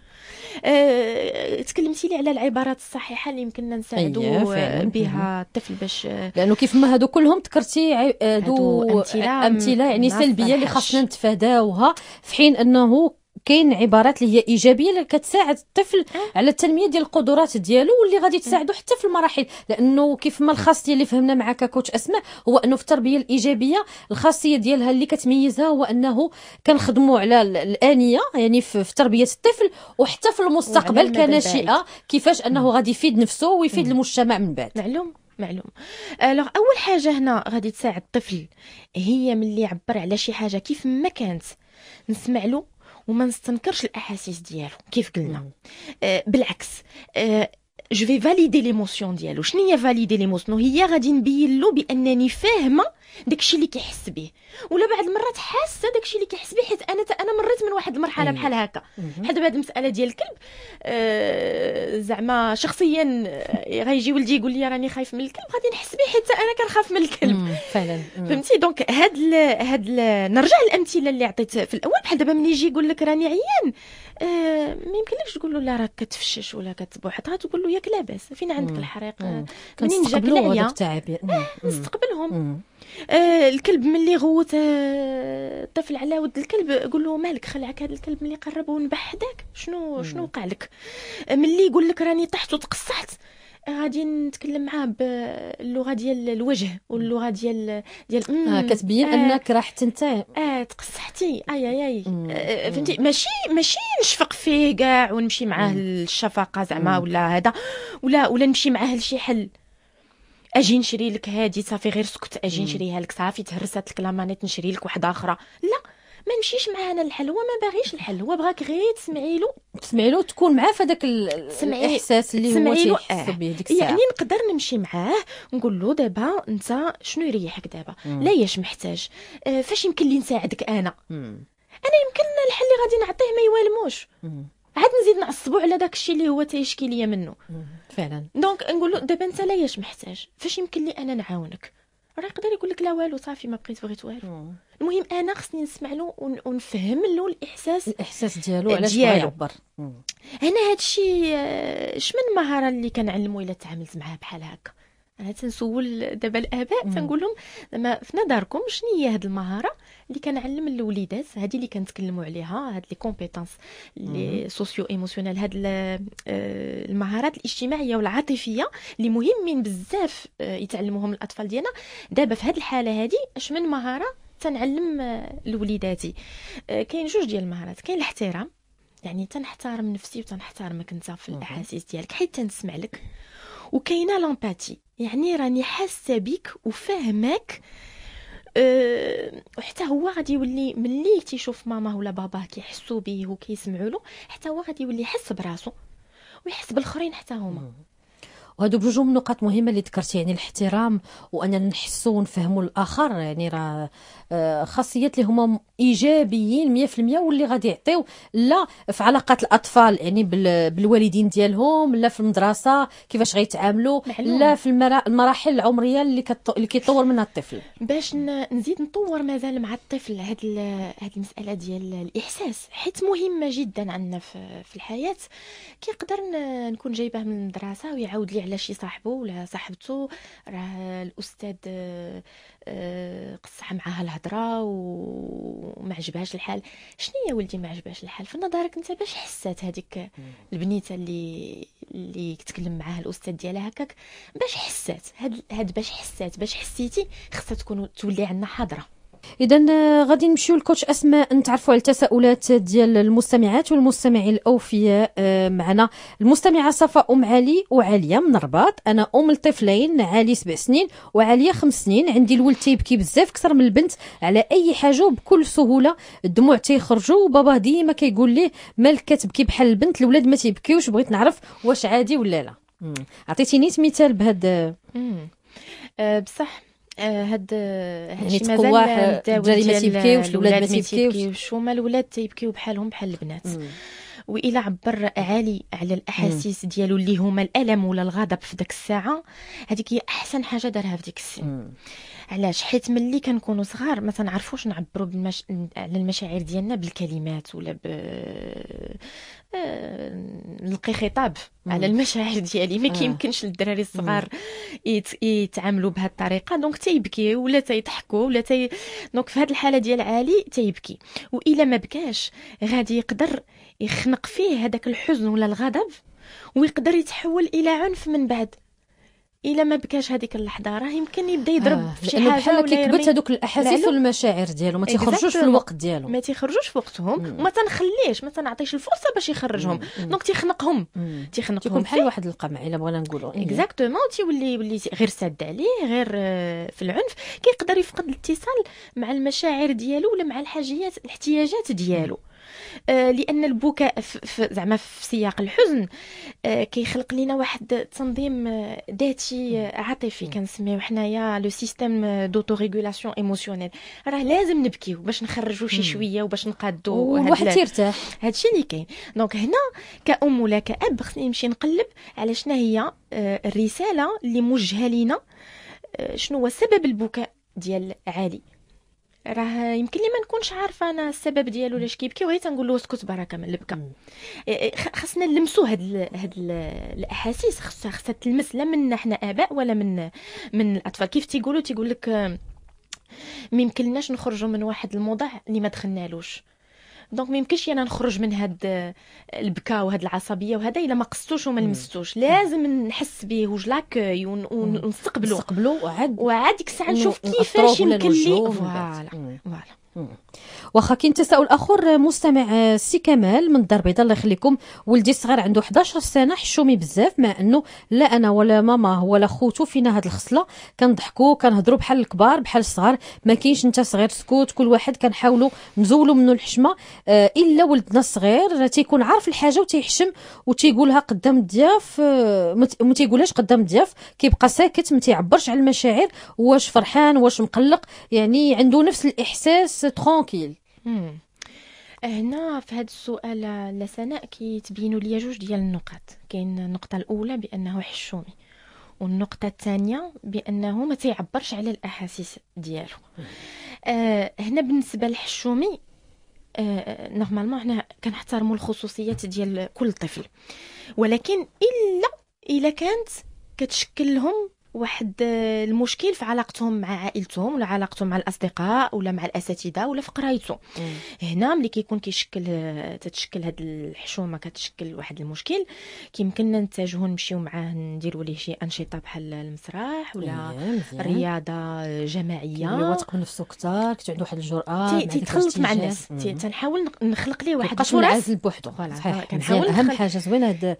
أه تكلمتي لي على العبارات الصحيحه اللي يمكننا نساعدوا أيوة، بها الطفل باش لانه كيف ما هادو كلهم ذكرتي هادو امثله امثله يعني سلبيه اللي خاصنا نتفاداوها في حين انه كاين عبارات اللي هي ايجابيه اللي كتساعد الطفل أه. على التنميه ديال القدرات ديالو واللي غادي أه. تساعده حتى في المراحل لانه كيف ما الخاصيه اللي فهمنا معك كوتش اسماء هو انه في التربيه الايجابيه الخاصيه ديالها اللي كتميزها هو انه كنخدموا على الانيه يعني في تربيه الطفل وحتى في المستقبل كناشئه كيفاش انه أه. غادي يفيد نفسه ويفيد المجتمع من بعد معلوم معلوم الوغ اول حاجه هنا غادي تساعد الطفل هي ملي يعبر على شي حاجه كيف ما كانت نسمع له وما نستنكرش الاحاسيس ديالو كيف قلنا آه بالعكس آه جو في فاليدي ليموسيون ديالو شنو هي فاليدي ليموسيون هي غادي نبين له بانني فاهمه داكشي اللي كيحس به ولا بعض المرات حاسه داكشي اللي كيحس به حيت انا انا مريت من واحد المرحله إيه. بحال هكا بحال هذه المساله ديال الكلب آه زعما شخصيا آه، غيجي ولدي يقول لي راني خايف من الكلب غادي نحس به حيت انا كنخاف من الكلب فعلا فهمتي دونك هاد الـ هاد الـ نرجع للامثله اللي عطيت في الاول بحال دابا ملي يجي يقول لك راني عيان آه ما يمكنلكش تقول له لا راك كتفشش ولا كتبوحط تقول له ياك لاباس فين عندك الحريق منين جاك العيا آه، نستقبلهم آه الكلب ملي غوت آه الطفل على ود الكلب قول له مالك خلعك هذا الكلب ملي قرب ونبح حداك شنو شنو وقع لك آه، ملي يقول لك راني طحت وتقصحت آه، غادي نتكلم معاه باللغه ديال الوجه واللغه ديال ديال اه كتبين آه انك راح تنتهي اه تقصحتي اي اي اي آه, آه، فهمتي ماشي ماشي نشفق فيه كاع ونمشي معاه الشفقه زعما ولا هذا ولا ولا نمشي معاه لشي حل اجي نشري لك هادي صافي غير سكت اجي نشريها لك صافي تهرسات لك لامانيت نشري لك واحده اخرى لا ما نمشيش معاه انا الحل هو ما باغيش الحل هو بغاك غير تسمعي له تسمعي له تكون معاه في داك الاحساس اللي هو تيحس آه. به ديك الساعه يعني نقدر نمشي معاه نقول له دابا انت شنو يريحك دابا لا ياش محتاج آه، فاش يمكن لي نساعدك انا مم. انا يمكن الحل اللي غادي نعطيه ما يوالموش مم. عاد نزيد نعصبو على داك الشيء اللي هو تيشكي ليا منه فعلا دونك نقول له دابا انت لياش محتاج فاش يمكن لي انا نعاونك راه يقدر يقول لك لا والو صافي ما بقيت بغيت والو المهم انا خصني نسمع له ونفهم له الاحساس الاحساس ديالو علاش بغا يعبر هنا هذا الشيء آه، شمن مهاره اللي كنعلمو الا تعاملت معاه بحال هكا تنسول دابا الاباء تنقول لهم زعما في نظركم شنو هي هذه المهاره اللي كنعلم الوليدات هذه اللي كنتكلموا عليها هاد لي كومبيتونس لي سوسيو ايموسيونيل هاد آه، المهارات الاجتماعيه والعاطفيه اللي مهمين بزاف آه، يتعلموهم الاطفال ديالنا دابا في هاد الحاله هادي اش من مهاره تنعلم آه، لوليداتي كاين جوج ديال المهارات كاين الاحترام يعني تنحترم نفسي وتنحترمك انت في الاحاسيس ديالك حيت تنسمع لك وكاينه لامباتي يعني راني حاسه بيك وفاهمك أه وحتى هو غادي يولي ملي تيشوف ماما ولا باباه كيحسوا بيه وكيسمعوا له حتى هو غادي يولي يحس براسو ويحس بالاخرين حتى هما وهادو بجوج نقاط مهمه اللي ذكرتي يعني الاحترام واننا نحسوا ونفهموا الاخر يعني راه آه، خاصيات اللي هما ايجابيين 100% واللي غادي يعطيو لا في علاقات الاطفال يعني بالوالدين ديالهم لا في المدرسه كيفاش غيتعاملوا لا في المراحل العمريه اللي اللي كيطور منها الطفل باش نزيد نطور مازال مع الطفل هاد هاد المساله ديال الاحساس حيت مهمه جدا عندنا في الحياه كيقدر نكون جايباه من المدرسه ويعاود لي على ولا شي صاحبه ولا صاحبته راه الاستاذ آه، قصع معاها الهضره وما عجبهاش الحال شنو هي ولدي ما عجبهاش الحال في نظرك انت باش حسات هذيك البنيته اللي اللي تكلم معاها الاستاذ ديالها هكاك باش حسات هاد هاد باش حسات باش حسيتي خصها تكون تولي عندنا حاضره اذا غادي نمشيو للكوتش اسماء نتعرفوا على التساؤلات ديال المستمعات والمستمعين الاوفياء آه، معنا المستمعه صفاء ام علي وعاليه من الرباط انا ام لطفلين علي سبع سنين وعاليه خمس سنين عندي الولد تيبكي بزاف اكثر من البنت على اي حاجه وبكل سهوله الدموع تيخرجوا وبابا ديما كيقول ليه مالك كتبكي بحال البنت الولاد ما تيبكيوش بغيت نعرف واش عادي ولا لا عطيتيني مثال بهاد آه، بصح آه، هاد آه، يعني تقوى آه، الجريمه ما تيبكيوش الولاد ما تيبكيوش هما الولاد تيبكيو بحالهم بحال البنات والى عبر عالي على الاحاسيس ديالو اللي هما الالم ولا الغضب في ديك الساعه هذيك هي احسن حاجه دارها في ديك السن علاش حيت ملي كنكونوا صغار ما تنعرفوش نعبروا بالمش... على المشاعر ديالنا بالكلمات ولا ب آه، نلقي خطاب مم. على المشاعر ديالي ما كيمكنش للدراري آه. الصغار يت... يتعاملوا بهذه الطريقه دونك تيبكي ولا تيضحكوا ولا تي دونك في هذه الحاله ديال عالي تيبكي والا ما بكاش غادي يقدر يخنق فيه هذاك الحزن ولا الغضب ويقدر يتحول الى عنف من بعد الا ما بكاش هذيك اللحظه راه يمكن يبدا يضرب آه. في شي حاجه بحال كيكبت هذوك الاحاسيس والمشاعر ديالو ما تيخرجوش في الوقت ديالو ما تيخرجوش في وقتهم وما تنخليهش ما تنعطيش الفرصه باش يخرجهم دونك تيخنقهم تيخنقهم تيكون بحال واحد القمع الا بغينا نقولوا اكزاكتومون إيه. تيولي يولي غير ساد عليه غير آه، في العنف كيقدر يفقد الاتصال مع المشاعر ديالو ولا مع الحاجيات الاحتياجات ديالو مم. آه، لان البكاء زعما في سياق الحزن آه، كيخلق لنا واحد تنظيم آه، ذاتي عاطفي كنسميو حنايا لو سيستيم دوتو ريغولاسيون ايموسيونيل راه لازم نبكيو باش نخرجوا شي شويه وباش نقادو واحد يرتاح هادشي اللي كاين دونك هنا كأم ولا كأب خصني نمشي نقلب على شنو هي الرساله اللي موجهه لينا شنو هو سبب البكاء ديال علي راه يمكن لي ما نكونش عارفه انا السبب ديالو علاش كيبكي وغير تنقول له اسكت بركه من البكا إيه، إيه، خاصنا نلمسوا هاد ال هاد ال الاحاسيس خصها خصها تلمس لا من حنا اباء ولا من من الاطفال كيف تيقولوا تيقول لك ما يمكنناش نخرجوا من واحد الموضع اللي ما دخلنالوش دونك ما يمكنش انا نخرج من هاد البكاء وهاد العصبيه وهذا الا ما قصتوش وما لمستوش لازم نحس به وجلاكوي ونستقبله نستقبله وعاد وعاد ديك الساعه نشوف كيفاش يمكن لي فوالا فوالا واخا كاين تساؤل اخر مستمع آه، سي كمال من الدار البيضاء الله يخليكم ولدي الصغير عنده 11 سنه حشومي بزاف مع انه لا انا ولا ماما ولا خوتو فينا هاد الخصله كنضحكوا كنهضروا بحال الكبار بحال الصغار ما كاينش انت صغير سكوت كل واحد كنحاولوا نزولوا منه الحشمه آه، الا ولدنا الصغير تيكون عارف الحاجه وتيحشم وتيقولها قدام الضياف آه، ما تيقولهاش قدام الضياف كيبقى ساكت ما تيعبرش على المشاعر واش فرحان واش مقلق يعني عنده نفس الاحساس ترون ترونكيل هنا في هذا السؤال لسناء تبينوا ليا جوج ديال النقط كاين النقطه الاولى بانه حشومي والنقطه الثانيه بانه ما تيعبرش على الاحاسيس ديالو آه هنا بالنسبه للحشومي آه نورمالمون حنا كنحترموا الخصوصيات ديال كل طفل ولكن الا الا كانت كتشكل لهم واحد آه، المشكل في علاقتهم مع عائلتهم ولا علاقتهم مع الاصدقاء ولا مع الاساتذه ولا في قرايته هنا ملي كيكون كيشكل آه، تتشكل هاد الحشومه كتشكل واحد المشكل كيمكننا نتجهوا نمشيو معاه نديروا ليه شي انشطه بحال المسرح ولا رياضه جماعيه اللي هو تكون نفسه اكثر كتعود واحد الجراه تيتخلط مع الناس تنحاول نخلق ليه واحد الفرص بوحدو صحيح كنحاول اهم حاجه زوينه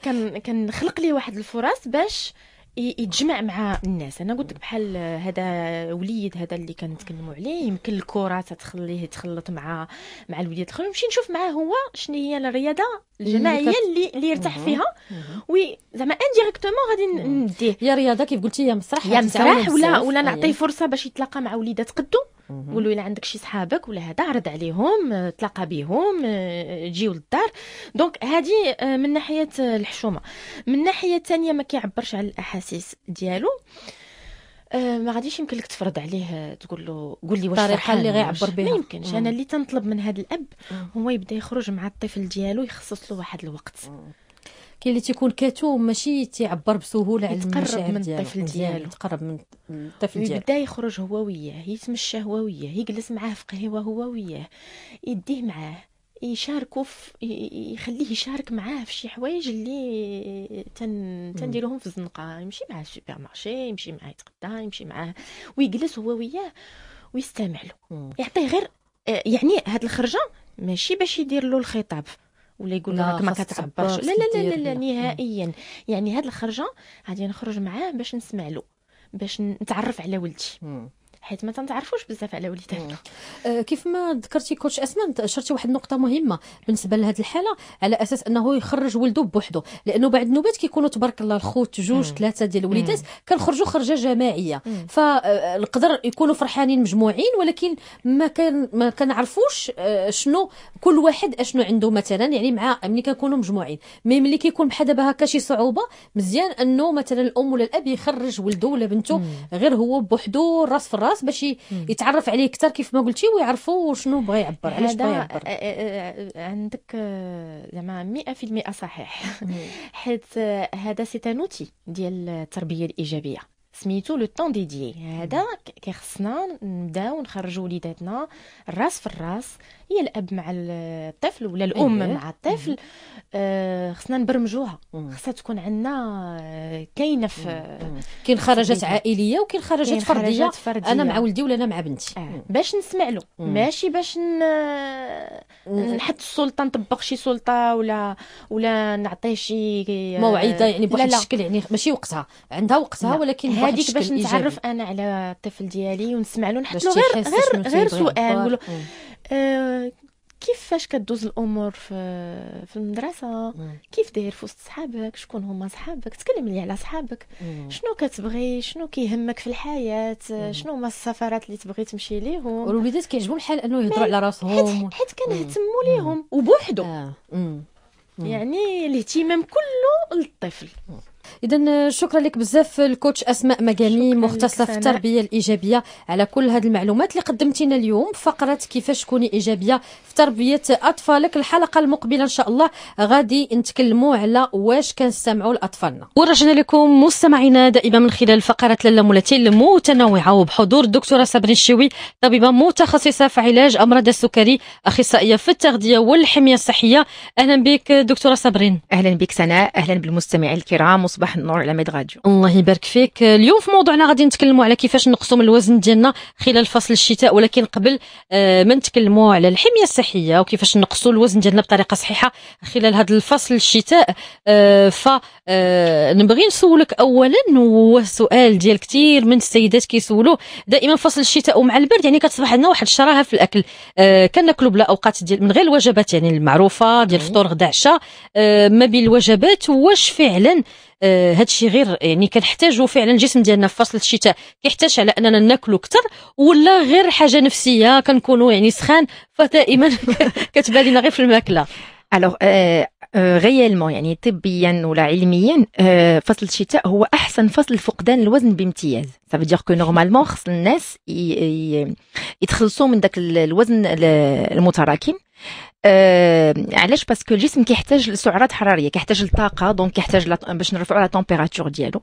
كنخلق ليه واحد الفرص باش يتجمع مع الناس انا قلت لك بحال هذا وليد هذا اللي كنتكلموا عليه يمكن الكره تتخليه يتخلط مع مع الوليد الاخرين نمشي نشوف معاه هو شنو هي الرياضه الجماعيه اللي اللي يرتاح فيها وي زعما انديريكتومون غادي نديه يا رياضه كيف قلتي يا مسرح يا مسرح ولا ولا نعطيه فرصه باش يتلاقى مع وليدات قدو قولوا الا عندك شي صحابك ولا هذا عرض عليهم آه، تلاقى بهم آه، جيو للدار دونك هذه آه، من ناحيه الحشومه من ناحيه الثانيه ما كيعبرش على الاحاسيس ديالو ما غاديش يمكن لك تفرض عليه تقول له قول لي واش الطريقه اللي غيعبر بها ما يمكنش انا اللي تنطلب من هذا الاب هو يبدا يخرج مع الطفل ديالو يخصص له واحد الوقت مم. كاين اللي تيكون كتوم ماشي تيعبر بسهوله على المشاعر من الطفل ديالو يتقرب من الطفل ديالو يبدا يخرج هو وياه يتمشى هو وياه يجلس معاه في قهوه هو وياه يديه معاه يشاركوا في يخليه يشارك معاه في شي حوايج اللي تن تنديروهم في الزنقه يمشي معاه السوبر مارشي يمشي معاه يتغدى يمشي معاه ويجلس هو وياه ويستمع له يعطيه غير آه، يعني هاد الخرجه ماشي باش يدير له الخطاب ولا يقول لك ما كتعبرش لا لا لا لا, لا نهائيا يعني هاد الخرجه غادي نخرج معاه باش نسمع له باش نتعرف على ولدي حيت ما تنتعرفوش بزاف على وليداتنا آه، كيف ما ذكرتي كوتش اسماء اشرتي واحد النقطه مهمه بالنسبه لهذه الحاله على اساس انه يخرج ولده بوحده لانه بعد النوبات كيكونوا تبارك الله الخوت جوج ثلاثه ديال الوليدات كنخرجوا خرجه جماعيه فالقدر آه، يكونوا فرحانين مجموعين ولكن ما كان ما كنعرفوش آه، شنو كل واحد اشنو عنده مثلا يعني مع ملي كنكونوا مجموعين مي ملي كيكون بحال دابا هكا شي صعوبه مزيان انه مثلا الام ولا الاب يخرج ولده ولا بنته غير هو بوحده راس في راس الراس باش يتعرف عليه اكثر كيف ما قلتي ويعرفوا شنو بغى يعبر علاش بغى آه، يعبر آه، آه، عندك زعما 100% صحيح حيت هذا سي ديال التربيه الايجابيه سميتو لو طون ديديي هذا كيخصنا نبداو نخرجوا وليداتنا الراس في الراس هي الاب مع الطفل ولا الام إيه. مع الطفل آه، خصنا نبرمجوها خصها تكون عندنا آه، كاينه في كاين خرجات عائليه وكاين خرجات فرديه. انا مع ولدي ولا انا مع بنتي آه، باش نسمع له ماشي باش نحط السلطه نطبق شي سلطه ولا ولا نعطيه شي موعده يعني بواحد الشكل يعني ماشي وقتها عندها وقتها ولكن هذيك باش نتعرف انا على الطفل ديالي ونسمع له نحط له غير غير غير سؤال نقول آه كيفاش كدوز الامور في في المدرسه كيف داير في وسط صحابك شكون هما صحابك تكلم لي على صحابك شنو كتبغي شنو كيهمك في الحياه شنو هما السفرات اللي تبغي تمشي ليهم والوليدات كيعجبهم الحال انه يهضروا على راسهم حيت, كنهتموا ليهم وبوحدو آه. يعني الاهتمام كله للطفل مم. اذا آه، شكرا لك بزاف آه، الكوتش اسماء مجاني مختصه في التربيه الايجابيه على كل هذه المعلومات اللي قدمتينا اليوم فقره كيفاش تكوني ايجابيه في تربيه اطفالك الحلقه المقبله ان شاء الله غادي نتكلموا على واش كنستمعوا لاطفالنا ورجعنا لكم مستمعينا دائما من خلال فقره لالا مولاتي المتنوعه وبحضور الدكتوره صابرين الشوي طبيبه متخصصه في علاج امراض السكري اخصائيه في التغذيه والحميه الصحيه اهلا بك دكتوره صابرين اهلا بك سناء اهلا بالمستمعين الكرام صباح النور على ميد راديو الله يبارك فيك اليوم في موضوعنا غادي نتكلموا على كيفاش نقصوا من الوزن ديالنا خلال فصل الشتاء ولكن قبل آه، ما نتكلموا على الحميه الصحيه وكيفاش نقصوا الوزن ديالنا بطريقه صحيحه خلال هذا الفصل الشتاء آه، فنبغي آه، نسولك اولا هو سؤال ديال كثير من السيدات كيسولوه دائما فصل الشتاء ومع البرد يعني كتصبح عندنا واحد الشراهه في الاكل كناكلوا بلا اوقات ديال من غير الوجبات يعني المعروفه ديال الفطور غدا عشاء ما بين الوجبات واش فعلا هذا آه، الشيء غير يعني كنحتاجو فعلا الجسم ديالنا في فصل الشتاء كيحتاج على اننا ناكلو اكثر ولا غير حاجه نفسيه كنكونوا يعني سخان فدائما كتبان لنا غير في الماكله الوغ غيالمون euh, euh, يعني طبيا ولا علميا آه، فصل الشتاء هو احسن فصل لفقدان الوزن بامتياز سافو فو دير كو نورمالمون خص الناس يتخلصوا من داك الوزن المتراكم آه علاش باسكو الجسم كيحتاج لسعرات حراريه كيحتاج للطاقه دونك كيحتاج لط... باش نرفعوا لا تمبيراتور ديالو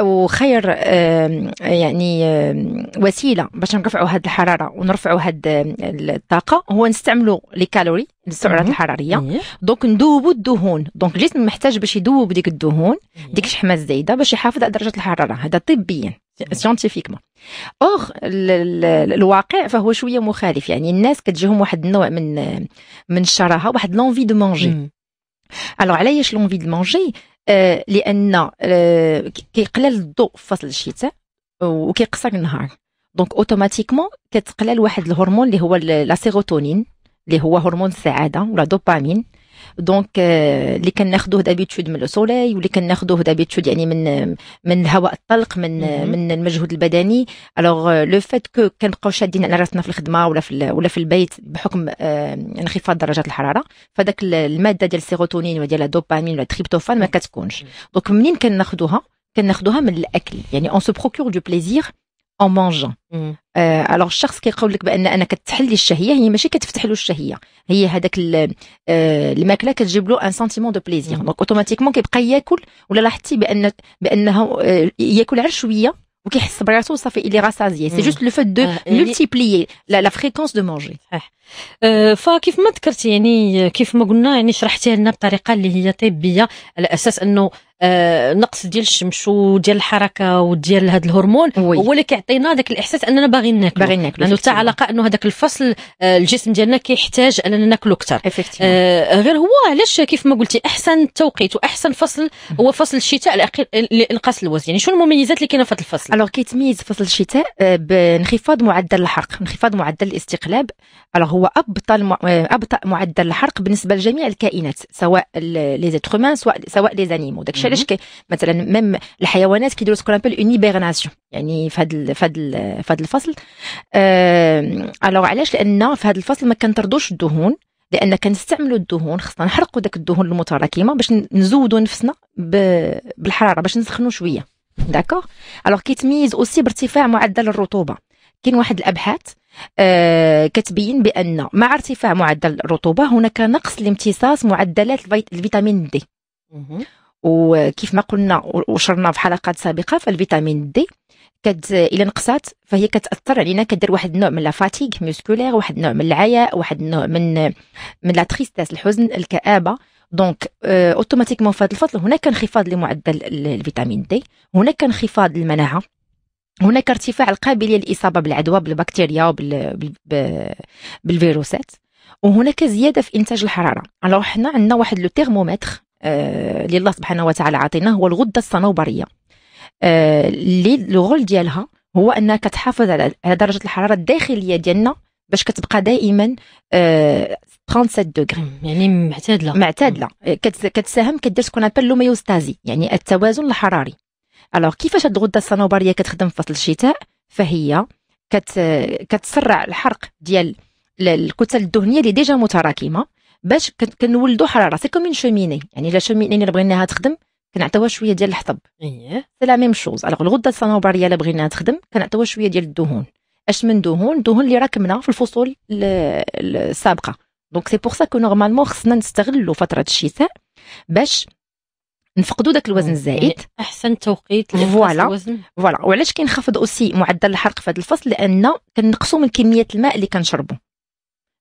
وخير آه، يعني آه، وسيله باش نرفعوا هاد الحراره ونرفعوا هاد آه، الطاقه هو نستعملوا لي كالوري السعرات الحراريه دونك ندوبوا الدهون دونك الجسم محتاج باش يذوب ديك الدهون ديك الشحمه الزايده باش يحافظ على درجه الحراره هذا طبيا سيونتيفيكمون اور الواقع فهو شويه مخالف يعني الناس كتجيهم واحد النوع من من الشراهه واحد لونفي دو مانجي الوغ علاش لونفي دو مانجي لان آه، كيقلل الضوء في فصل الشتاء آه، وكيقصر النهار دونك اوتوماتيكمون كتقلل واحد الهرمون اللي هو لا سيروتونين اللي هو هرمون السعاده ولا دوبامين دونك euh, اللي كناخذوه دابيتود من لو سولاي واللي كناخذوه دابيتود يعني من من الهواء الطلق من من المجهود البدني الوغ لو فات كو كنبقاو شادين على راسنا في الخدمه ولا في ولا في البيت بحكم آه، انخفاض درجات الحراره فداك الماده ديال السيروتونين وديال الدوبامين ولا التريبتوفان ما كتكونش دونك منين كناخذوها كناخذوها من الاكل يعني اون سو بروكور دو بليزير en mangeant. Mm. آه الوغ الشخص كيقول لك بان انا كتحل لي الشهيه هي ماشي كتفتح له الشهيه هي هذاك آه الماكله كتجيب له ان سنتيمون دو بليزير دونك اوتوماتيكمون كيبقى ياكل ولا لاحظتي بان بانه آه ياكل على شويه وكيحس براسو صافي اللي غاسازيي سي جوست لو فات دو ملتيبلي لا فريكونس دو مونجي صح فكيف ما ذكرتي يعني كيف ما قلنا يعني شرحتيها لنا بطريقه اللي هي طبيه على اساس انه آه، نقص ديال الشمس وديال الحركه وديال هذا الهرمون وي. هو اللي كيعطينا داك الاحساس اننا باغيين ناكلو باغيين ناكلو لانه حتى علاقه انه هذاك الفصل آه، الجسم ديالنا كيحتاج اننا ناكلو اكثر آه غير هو علاش كيف ما قلتي احسن توقيت واحسن فصل هو فصل الشتاء آه، لانقاص الوزن يعني شنو المميزات اللي كاينه في هذا الفصل الوغ كيتميز فصل الشتاء بانخفاض معدل الحرق انخفاض معدل الاستقلاب الوغ هو ابطا ابطا معدل الحرق بالنسبه لجميع الكائنات سواء لي زيتر سواء سواء لي زانيمو داكشي علاش مثلا ميم الحيوانات كيديروا سكون ابل اون يعني في هذا في هذا في هذا الفصل أه الوغ علاش لان في هذا الفصل ما كنطردوش الدهون لان كنستعملوا الدهون خصنا نحرقوا داك الدهون المتراكمه باش نزودوا نفسنا بالحراره باش نسخنوا شويه داكوغ الوغ كيتميز اوسي بارتفاع معدل الرطوبه كاين واحد الابحاث آه كتبين بان مع ارتفاع معدل الرطوبه هناك نقص لامتصاص معدلات الفيتامين دي وكيف ما قلنا وشرنا في حلقات سابقه فالفيتامين دي كد الا نقصات فهي كتاثر علينا كدير واحد النوع من لا فاتيغ ميسكولير واحد النوع من العياء واحد النوع من من لا تريستاس الحزن الكابه دونك آه، اوتوماتيكمون في هذا الفصل هناك انخفاض لمعدل الفيتامين دي هناك انخفاض للمناعه هناك ارتفاع القابليه للاصابه بالعدوى بالبكتيريا وبالفيروسات وهناك زياده في انتاج الحراره الوغ حنا عندنا واحد لو تيرمومتر اللي آه، الله سبحانه وتعالى عطينا هو الغده الصنوبريه اللي آه، الغول ديالها هو انها كتحافظ على درجه الحراره الداخليه ديالنا باش كتبقى دائما 37 آه، دوغري يعني معتدله معتدله كتساهم كدير سكون ابل لوميوستازي يعني التوازن الحراري الوغ كيفاش هاد الغده الصنوبريه كتخدم في فصل الشتاء فهي كت كتسرع الحرق ديال الكتل الدهنيه اللي ديجا متراكمه باش كنولدوا حراره سي كوم اون شوميني يعني لا شوميني اللي بغيناها تخدم كنعطيوها شويه ديال الحطب اييه سي لا ميم شوز الوغ الغده الصنوبريه اللي بغيناها تخدم كنعطيوها شويه ديال الدهون اش من دهون دهون اللي راكمنا في الفصول السابقه دونك سي بور سا كو نورمالمون خصنا نستغلوا فتره الشتاء باش نفقدوا داك الوزن الزائد يعني احسن توقيت فوالا فوالا وعلاش كينخفض اوسي معدل الحرق في هذا الفصل لان كنقصوا من كميه الماء اللي كنشربوا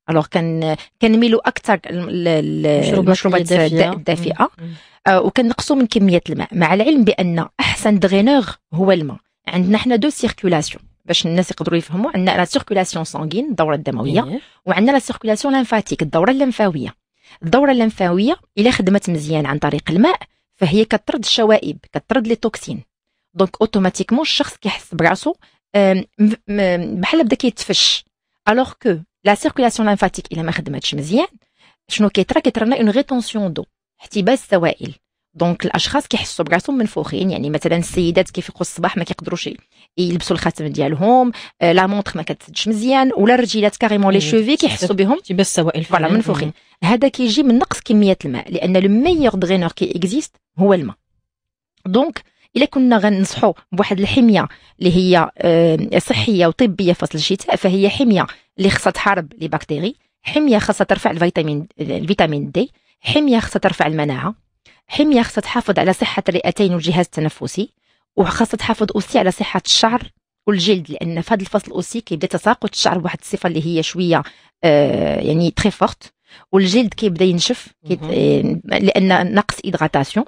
الوغ كان كنميلوا اكثر المشروبات الدافئه آه، وكنقصوا من كميه الماء مع العلم بان احسن دغينوغ هو الماء عندنا حنا دو سيركولاسيون باش الناس يقدروا يفهموا عندنا لا سيركولاسيون سانغين الدوره الدمويه وعندنا لا سيركولاسيون لنفاتيك الدوره اللمفاويه الدوره اللمفاويه الا خدمت مزيان عن طريق الماء فهي كطرد الشوائب كطرد لي توكسين دونك اوتوماتيكمون الشخص كيحس براسو بحال بدا كيتفش الوغ كو لا سيركولاسيون لامفاتيك الا ما خدمتش مزيان شنو كيطرا كيطرا اون ريتونسيون دو احتباس سوائل دونك الاشخاص كيحسوا براسهم منفوخين يعني مثلا السيدات كيفيقوا الصباح ما كيقدروش يلبسوا الخاتم ديالهم لا مونطخ ما كتسدش مزيان ولا الرجيلات كاريمون لي شوفي كيحسوا بهم احتباس سوائل فوالا منفوخين هذا كيجي من نقص كميه الماء لان لو ميور درينور كي اكزيست هو الماء دونك الا كنا غننصحوا بواحد الحميه اللي هي آه، صحيه وطبيه فصل الشتاء فهي حميه اللي خاصها تحارب لي بكتيري حميه خاصها ترفع الفيتامين الفيتامين دي حميه خاصها ترفع المناعه حميه خاصها تحافظ على صحه الرئتين والجهاز التنفسي وخاصها تحافظ اوسي على صحه الشعر والجلد لان في هذا الفصل اوسي كيبدا تساقط الشعر بواحد الصفه اللي هي شويه آه، يعني تري فورت والجلد كيبدا ينشف آه، لان نقص ايدغاتاسيون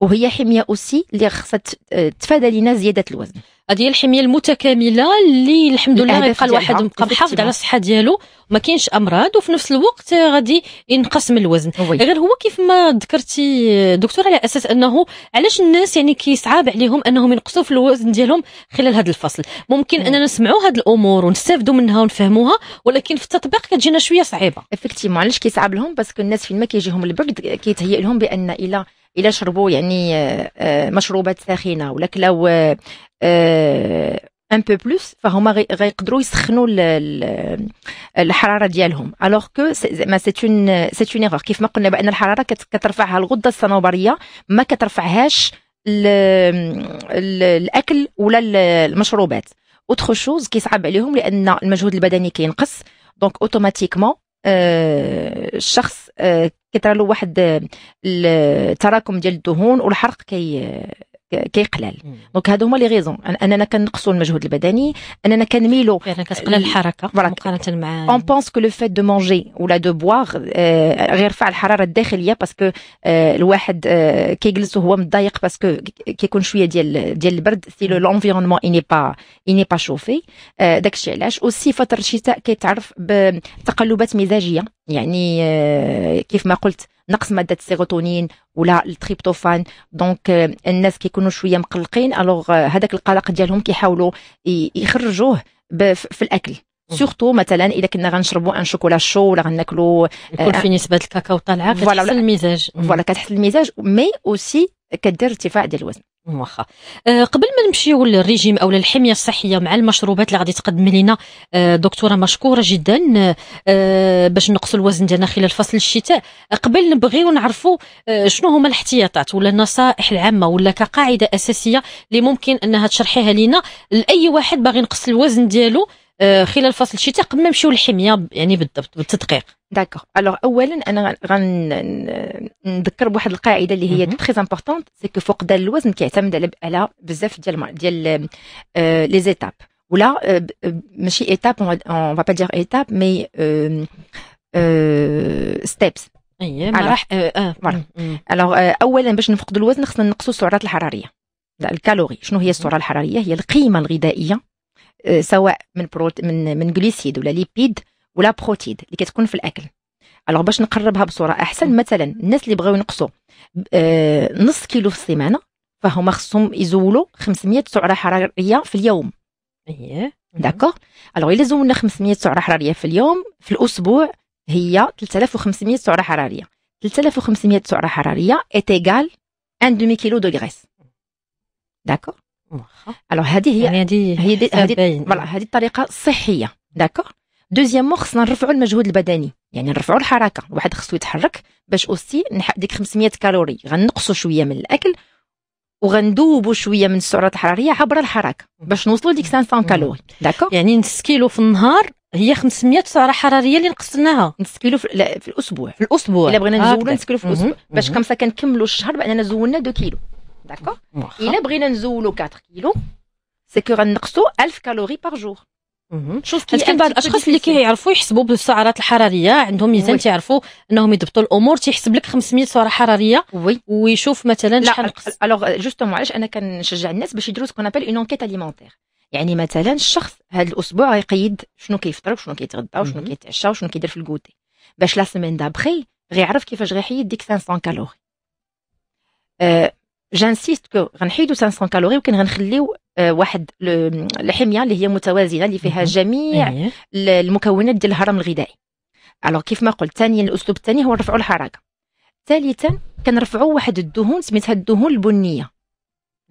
وهي حميه اوسي اللي خصها آه، تفادى لنا زياده الوزن هذه هي الحميه المتكامله اللي الحمد لله يبقى الواحد مبقى محافظ على الصحه ديالو ما كاينش امراض وفي نفس الوقت غادي ينقص من الوزن وي. غير هو كيف ما ذكرتي دكتور على اساس انه علاش الناس يعني كيصعاب عليهم انهم ينقصوا في الوزن ديالهم خلال هذا الفصل ممكن اننا نسمعوا هذه الامور ونستافدوا منها ونفهموها ولكن في التطبيق كتجينا شويه صعيبه افكتيمون علاش كيصعب لهم باسكو الناس فين ما كيجيهم البرد كيتهيئ لهم بان الى الا شربوا يعني آه، آه، مشروبات ساخنه ولا كلاو ان بو بلوس فهما غيقدروا يسخنوا الحراره ديالهم الوغ كو زعما سي اون سي ايغور كيف ما قلنا بان الحراره كترفعها الغده الصنوبريه ما كترفعهاش الاكل ولا المشروبات اوتر شوز كيصعب عليهم لان المجهود البدني كينقص دونك اوتوماتيكمون الشخص آه، آه، كيطرى له واحد التراكم آه، ديال الدهون والحرق كي كيقلل دونك هادو هما لي غيزون اننا كنقصوا المجهود البدني اننا كنميلوا يعني كتقلل الحركه مقارنه مع اون بونس كو لو فات دو مونجي ولا دو بواغ رفع الحراره الداخليه باسكو الواحد euh, كيجلس وهو متضايق باسكو كيكون شويه ديال ديال البرد سي لو لونفيرونمون اني با اني با شوفي داكشي علاش اوسي فتره الشتاء كيتعرف بتقلبات مزاجيه يعني euh, كيف ما قلت نقص ماده السيروتونين ولا التريبتوفان دونك آه، الناس كيكونوا شويه مقلقين الوغ آه، هذاك القلق ديالهم كيحاولوا يخرجوه في الاكل سورتو مثلا الا كنا غنشربوا ان شوكولا شو ولا غناكلوا آه، يكون في نسبه الكاكاو طالعه كتحسن المزاج فوالا كتحسن المزاج مي اوسي كدير ارتفاع ديال الوزن واخا أه قبل ما نمشيو للريجيم او للحميه الصحيه مع المشروبات اللي غادي تقدمي لنا أه دكتوره مشكوره جدا أه باش نقصوا الوزن ديالنا خلال فصل الشتاء آه، قبل نبغيو نعرفوا آه، شنو هما الاحتياطات ولا النصائح العامه ولا كقاعده اساسيه اللي ممكن انها تشرحيها لنا لاي واحد باغي ينقص الوزن ديالو آه، خلال فصل الشتاء قبل ما نمشيو للحميه يعني بالضبط بالتدقيق داكوغ الوغ اولا انا غنذكر بواحد القاعده اللي هي تري امبورطون سي كو فقدان الوزن كيعتمد على بزاف ديال ديال لي آه، زيتاب ولا آه، ماشي ايتاب اون با دير ايتاب مي ستيبس اي فوالا الوغ اولا باش نفقدوا الوزن خصنا نقصوا السعرات الحراريه الكالوري شنو هي السعره الحراريه هي القيمه الغذائيه آه، سواء من بروت من من جليسيد ولا ليبيد ولا بروتيد اللي كتكون في الاكل الوغ باش نقربها بصوره احسن مثلا الناس اللي بغاو ينقصوا آه، نص كيلو في السيمانه فهما خصهم يزولوا 500 سعره حراريه في اليوم ايه داكوغ الوغ الا زولنا 500 سعره حراريه في اليوم في الاسبوع هي 3500 سعره حراريه 3500 سعره حراريه ايتيغال ان دومي كيلو دو غريس داكوغ الوغ هذه هي يعني هذه هي هذه الطريقه الصحيه داكوغ دوزيامون خصنا نرفعوا المجهود البدني يعني نرفعوا الحركه الواحد خصو يتحرك باش اوسي ديك 500 كالوري غنقصوا شويه من الاكل وغندوبوا شويه من السعرات الحراريه عبر الحركه باش نوصلوا ديك 500 كالوري داكوغ يعني نص كيلو في النهار هي 500 سعره حراريه اللي نقصناها نص كيلو في, في الاسبوع في الاسبوع الا بغينا نزولوا نص كيلو في الاسبوع باش كمسا كنكملوا الشهر باننا زولنا 2 كيلو داكوغ الا بغينا نزولو 4 كيلو سي كو غنقصو 1000 كالوري باغ جور شوف كاين بعض الاشخاص اللي كيعرفوا يحسبوا بالسعرات الحراريه عندهم ميزان تيعرفوا انهم يضبطوا الامور تيحسب لك 500 سعره حراريه وي ويشوف مثلا شحال نقص الوغ جوستومون علاش انا كنشجع الناس باش يديروا سكون ابل اون انكيت اليمونتيغ يعني مثلا الشخص هذا الاسبوع غيقيد شنو كيفطر وشنو كيتغدى وشنو mhm. كيتعشى وشنو كيدير في الكوتي باش لا سيمين دابخي غيعرف كيفاش غيحيد ديك 500 كالوري أه جانسيست كو غنحيدو 500 كالوري وكان غنخليو آه، واحد الحميه اللي هي متوازنه اللي فيها جميع إيه. المكونات ديال الهرم الغذائي الوغ كيف ما قلت ثانيا الاسلوب الثاني هو رفعوا الحركه ثالثا كنرفعوا واحد الدهون سميتها الدهون البنيه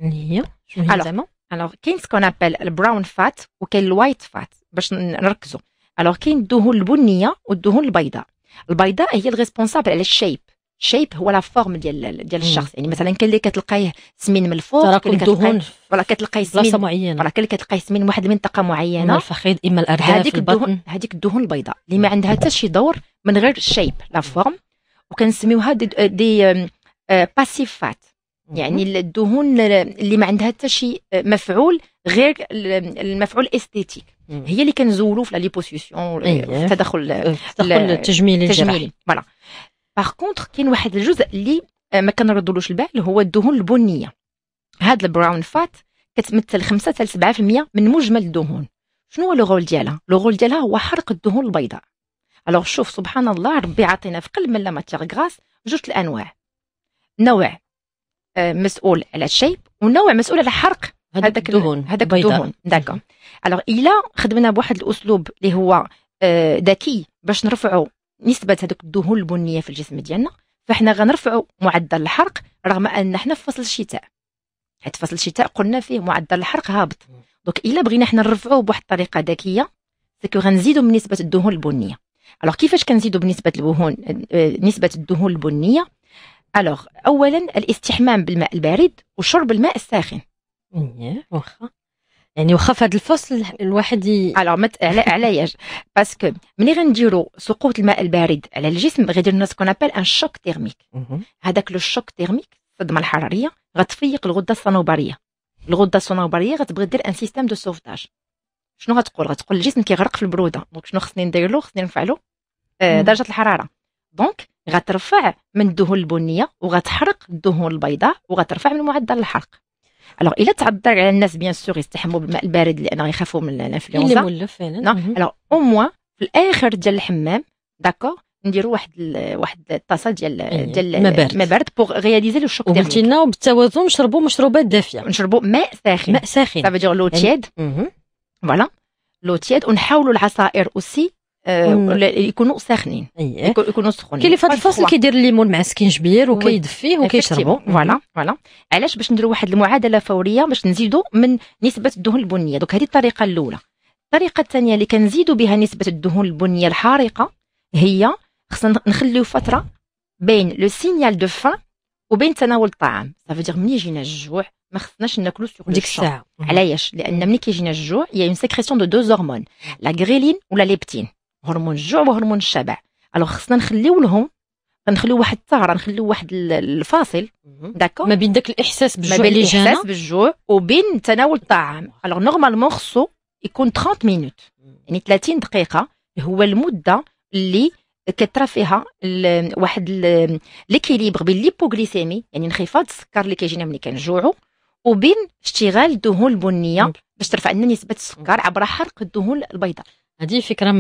اللي هي شنو زعما الوغ كاين سكون ابل البراون فات وكاين الوايت فات باش نركزوا الوغ كاين الدهون البنيه والدهون البيضاء البيضاء هي الريسبونسابل على الشيب شيب هو لا فورم ديال ديال الشخص يعني مثلا كاين اللي كتلقايه سمين من الفوق تراكم الدهون ولا كتلقايه سمين معينه ولا كاين اللي كتلقايه سمين من واحد المنطقه معينه اما الفخذ اما الارداف هذيك الدهون هذيك الدهون البيضاء اللي ما عندها حتى شي دور من غير الشيب لا فورم وكنسميوها دي, دي باسيف آه، فات يعني الدهون اللي ما عندها حتى شي آه، مفعول غير المفعول الاستيتيك هي اللي كنزولو في لا ليبوسيسيون إيه. في التدخل التجميلي التجميلي فوالا باغ كونتر كاين واحد الجزء اللي ما كنردولوش البال هو الدهون البنيه هاد البراون فات كتمثل 5 حتى 7% من مجمل الدهون شنو هو لو رول ديالها لو رول ديالها هو حرق الدهون البيضاء الوغ شوف سبحان الله ربي عطينا في قلب من لا ماتيغ غراس جوج الانواع نوع مسؤول على الشيب ونوع مسؤول على حرق هذاك الدهون هذاك الدهون داكو الوغ الا خدمنا بواحد الاسلوب اللي هو ذكي باش نرفعوا نسبه هذوك الدهون البنيه في الجسم ديالنا فاحنا غنرفعوا معدل الحرق رغم ان احنا في فصل الشتاء حيت فصل الشتاء قلنا فيه معدل الحرق هابط دونك الا بغينا حنا نرفعوه بواحد الطريقه ذكيه سكو غنزيدوا من نسبه الدهون البنيه الوغ كيفاش كنزيدوا بنسبه الدهون نسبه الدهون البنيه الوغ اولا الاستحمام بالماء البارد وشرب الماء الساخن إيه، واخا يعني واخا في هذا الفصل الواحد ي... الوغ مت... على علاش باسكو ملي غنديرو سقوط الماء البارد على الجسم غيدير لنا سكون ابل ان شوك تيرميك هذاك لو شوك تيرميك الصدمه الحراريه غتفيق الغده الصنوبريه الغده الصنوبريه غتبغي دير ان سيستيم دو سوفتاج شنو غتقول غتقول الجسم كيغرق في البروده دونك شنو خصني ندير له خصني نفعلو آه، درجه الحراره دونك غترفع من الدهون البنيه وغتحرق الدهون البيضاء وغترفع من معدل الحرق الوغ الا تعذر على الناس بيان سور يستحموا بالماء البارد لان يخافوا من الانفلونزا اللي مولف فعلا الوغ او موا في الاخر ديال الحمام داكور نديروا واحد ال... واحد الطاسه ديال يعني ديال ما بارد ما بارد بوغ غياليزي لو شوك ديال لنا وبالتوازن نشربوا مشروبات دافيه نشربوا ماء ساخن ماء ساخن سافا دير لو تياد فوالا لو تياد ونحاولوا العصائر اوسي ولا يكونوا ساخنين إيه. يكونوا سخونين كاين اللي في هذا الفصل كيدير الليمون مع سكينجبير وكيدفيه وكيشربو فوالا فوالا علاش باش نديروا واحد المعادله فوريه باش نزيدوا من نسبه الدهون البنيه دوك هذه الطريقه الاولى الطريقه الثانيه اللي كنزيدوا بها نسبه الدهون البنيه الحارقه هي خصنا نخليو فتره بين لو سينيال دو فان وبين تناول الطعام صافي دير ملي يجينا الجوع ما خصناش ناكلو سور ديك الساعه علاش لان ملي كيجينا الجوع يا اون سيكريسيون دو دو هرمون لا غريلين ولا ليبتين هرمون الجوع وهرمون الشبع الوغ خصنا نخليو لهم نخليو واحد الثغره نخليو واحد الفاصل داكو ما بين داك الاحساس بالجوع ما بين الاحساس بالجوع وبين تناول الطعام الوغ نورمالمون خصو يكون 30 مينوت يعني 30 دقيقه هو المده اللي كترى فيها واحد ليكيليبر بين ليبوغليسيمي يعني انخفاض السكر اللي كيجينا ملي كنجوعوا وبين اشتغال الدهون البنيه باش ترفع لنا نسبه السكر عبر حرق الدهون البيضاء هذه فكره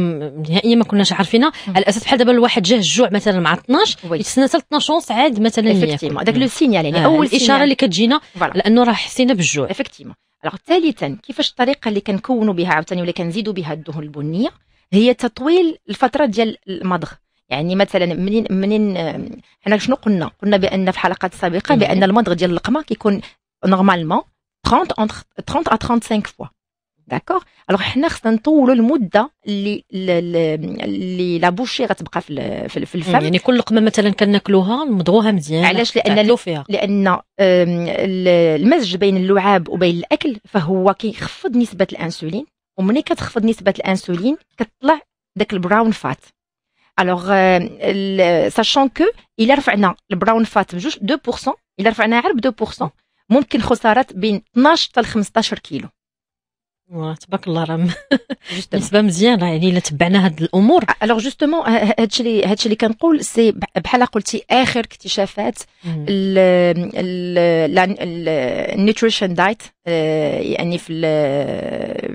نهائيا ما كناش عارفينها على اساس بحال دابا الواحد جاه الجوع مثلا مع 12 يتسنى حتى 12 ونص عاد مثلا افكتيمون هذاك لو سينيال يعني آه، اول اشاره اللي كتجينا لانه راه حسينا بالجوع افكتيمون الوغ ثالثا كيفاش الطريقه اللي كنكونوا بها عاوتاني ولا كنزيدوا بها الدهون البنيه هي تطويل الفتره ديال المضغ يعني مثلا منين منين حنا شنو قلنا قلنا بان في حلقات سابقه بان المضغ ديال اللقمه كيكون نورمالمون 30 اونتخ 30 ا 35 فوا داكوغ الوغ حنا خصنا نطولوا المده اللي اللي لا بوشي غتبقى في في الفم يعني كل لقمه مثلا كناكلوها نمضغوها مزيان علاش لان فيها. لان المزج بين اللعاب وبين الاكل فهو كيخفض نسبه الانسولين ومني كتخفض نسبه الانسولين كتطلع داك البراون فات الوغ ساشون كو الا رفعنا البراون فات بجوج 2% الا رفعناها غير ب 2% ممكن خسارات بين 12 حتى 15 كيلو تبارك الله راه نسبه مزيانه يعني الا تبعنا هاد الامور الوغ آه، جوستومون آه، آه، هادشي اللي هادشي اللي كنقول سي بحال قلتي اخر اكتشافات النيوتريشن دايت يعني في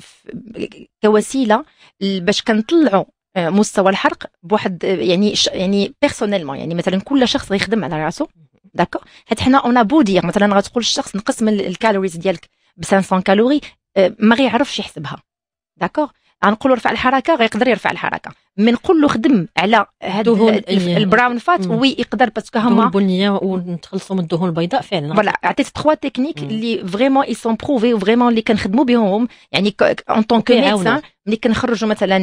كوسيله باش كنطلعوا مستوى الحرق بواحد يعني يعني بيرسونيلمون يعني مثلا كل شخص غيخدم على راسو داكو حيت حنا اون بودي مثلا غتقول الشخص نقص من الكالوريز ديالك ب 500 كالوري ما غيعرفش يحسبها داكوغ غنقولوا رفع الحركه غيقدر يرفع الحركه من نقول له خدم على هاد البراون فات وي يقدر باسكو هما البنيه ونتخلصوا من الدهون البيضاء فعلا فوالا عطيت تخوا تكنيك اللي فريمون اي سون بروفي وفريمون اللي كنخدموا بهم يعني اون طون كو ميدسان ملي كنخرجوا مثلا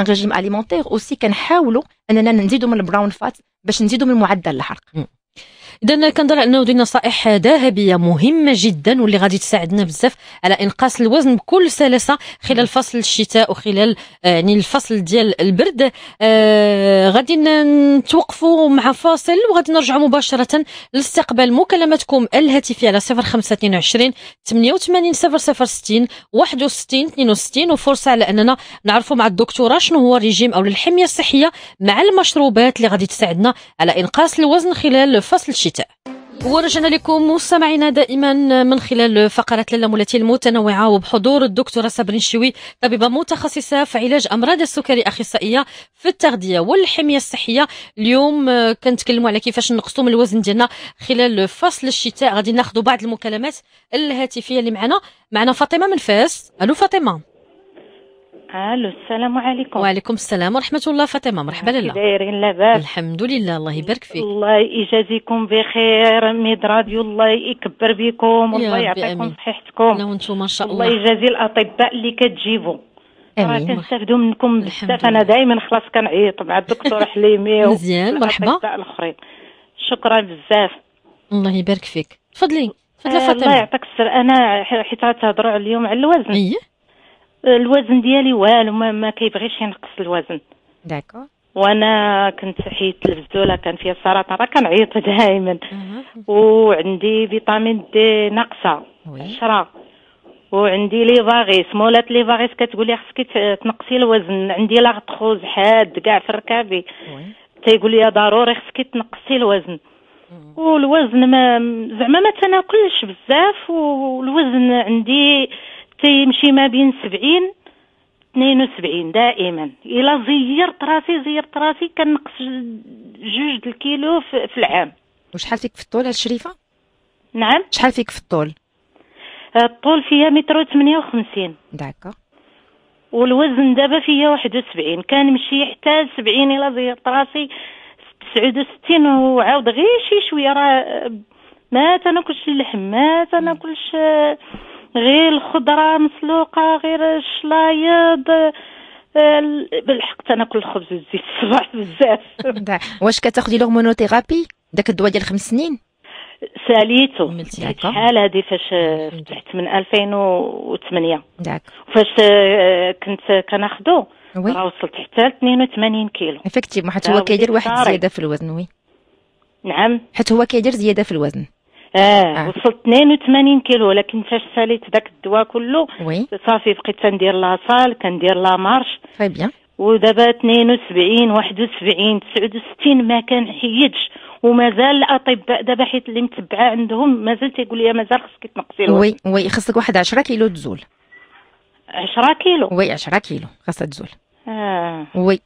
ان ريجيم اليمونتيغ اوسي كنحاولوا اننا نزيدوا من البراون فات باش نزيدوا من معدل الحرق اذا كنظن انه دي نصائح ذهبيه مهمه جدا واللي غادي تساعدنا بزاف على انقاص الوزن بكل سلاسه خلال فصل الشتاء وخلال آه، يعني الفصل ديال البرد آه غادي نتوقفوا مع فاصل وغادي نرجع مباشره لاستقبال مكالمتكم الهاتفيه على 0522 88 0060 61 62 وفرصه على اننا نعرفوا مع الدكتوره شنو هو الريجيم او الحميه الصحيه مع المشروبات اللي غادي تساعدنا على انقاص الوزن خلال فصل الشتاء الشتاء ورجعنا لكم مستمعينا دائما من خلال فقرة لاله مولاتي المتنوعة وبحضور الدكتورة صابرين شوي طبيبة متخصصة في علاج أمراض السكري أخصائية في التغذية والحمية الصحية اليوم آه، كنتكلموا على كيفاش نقصوا من الوزن ديالنا خلال فصل الشتاء غادي ناخذوا بعض المكالمات الهاتفية اللي معنا معنا فاطمة من فاس ألو فاطمة الو السلام عليكم وعليكم السلام ورحمه الله فاطمه مرحبا لاله دايرين لاباس الحمد لله الله يبارك فيك الله يجازيكم بخير ميد راديو الله يكبر بكم والله يعطيكم صحتكم لا وانتم ما شاء الله الله يجازي الاطباء اللي كتجيبوا امين كنستافدوا منكم بزاف انا دائما خلاص كنعيط مع الدكتور حليمي مزيان مرحبا الاخرين شكرا بزاف الله يبارك فيك تفضلي تفضلي آه، فاطمه الله يعطيك السر انا حيت تهضروا اليوم على الوزن اييه الوزن ديالي والو ما, ما كيبغيش ينقص الوزن داكو وانا كنت حيت البزوله كان فيها السرطان راه كنعيط دائما mhm. وعندي فيتامين دي ناقصه 10 وعندي لي فاغيس مولات لي فاغيس كتقول لي خصك تنقصي الوزن عندي لاغتخوز حاد كاع في ركابي تيقول لي ضروري خصك تنقصي الوزن mhm. والوزن ما زعما ما تناكلش بزاف والوزن عندي تيمشي ما بين سبعين اثنين وسبعين دائما الا زيرت راسي زيرت راسي كنقص جوج الكيلو في العام وشحال فيك في الطول الشريفه نعم شحال فيك في الطول الطول فيها متر وثمانية وخمسين داكا والوزن دابا فيا واحد وسبعين كان مشي حتى سبعين إلى زيرت راسي تسعود وستين وعاود غير شي شوية راه ما تناكلش اللحم ما تناكلش غير الخضره مسلوقه غير الشلايض بالحق تناكل الخبز والزيت الصباح بزاف نعم. واش كتاخدي لورمونوثيرابي داك الدواء ديال خمس سنين ساليته شحال هذه فاش فتحت من 2008 فاش آه، كنت كناخذو راه وصلت حتى 82 كيلو افكتيف حيت هو كيدير واحد الزياده في الوزن وي نعم حيت هو كيدير زياده في الوزن آه،, اه, وصلت 82 كيلو ولكن فاش ساليت داك الدواء كله وي صافي بقيت تندير لاصال كندير لا مارش تري بيان ودابا 72 71 69 ما كنحيدش ومازال الاطباء دابا حيت اللي متبعه عندهم مازال تيقول لي مازال خصك تنقصي وي وي خصك واحد 10 كيلو تزول 10 كيلو وي 10 كيلو خاصها تزول اه وي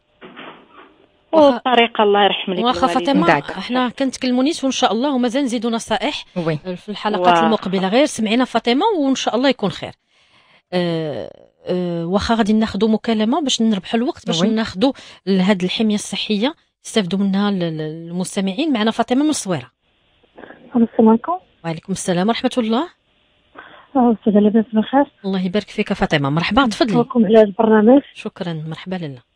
وطريقه الله يرحم لك واخا فاطمه نعم. حنا كنتكلمونيش وان شاء الله ومازال نزيدو نصائح وي. في الحلقات و... المقبله غير سمعينا فاطمه وان شاء الله يكون خير أه، أه، واخا غادي ناخذوا مكالمه باش نربحوا الوقت باش ناخذوا هذه الحميه الصحيه يستافدوا منها المستمعين معنا فاطمه من الصويره السلام عليكم وعليكم السلام ورحمه الله أه، استاذه لاباس بخير الله يبارك فيك فاطمه مرحبا تفضلي على البرنامج شكرا مرحبا لله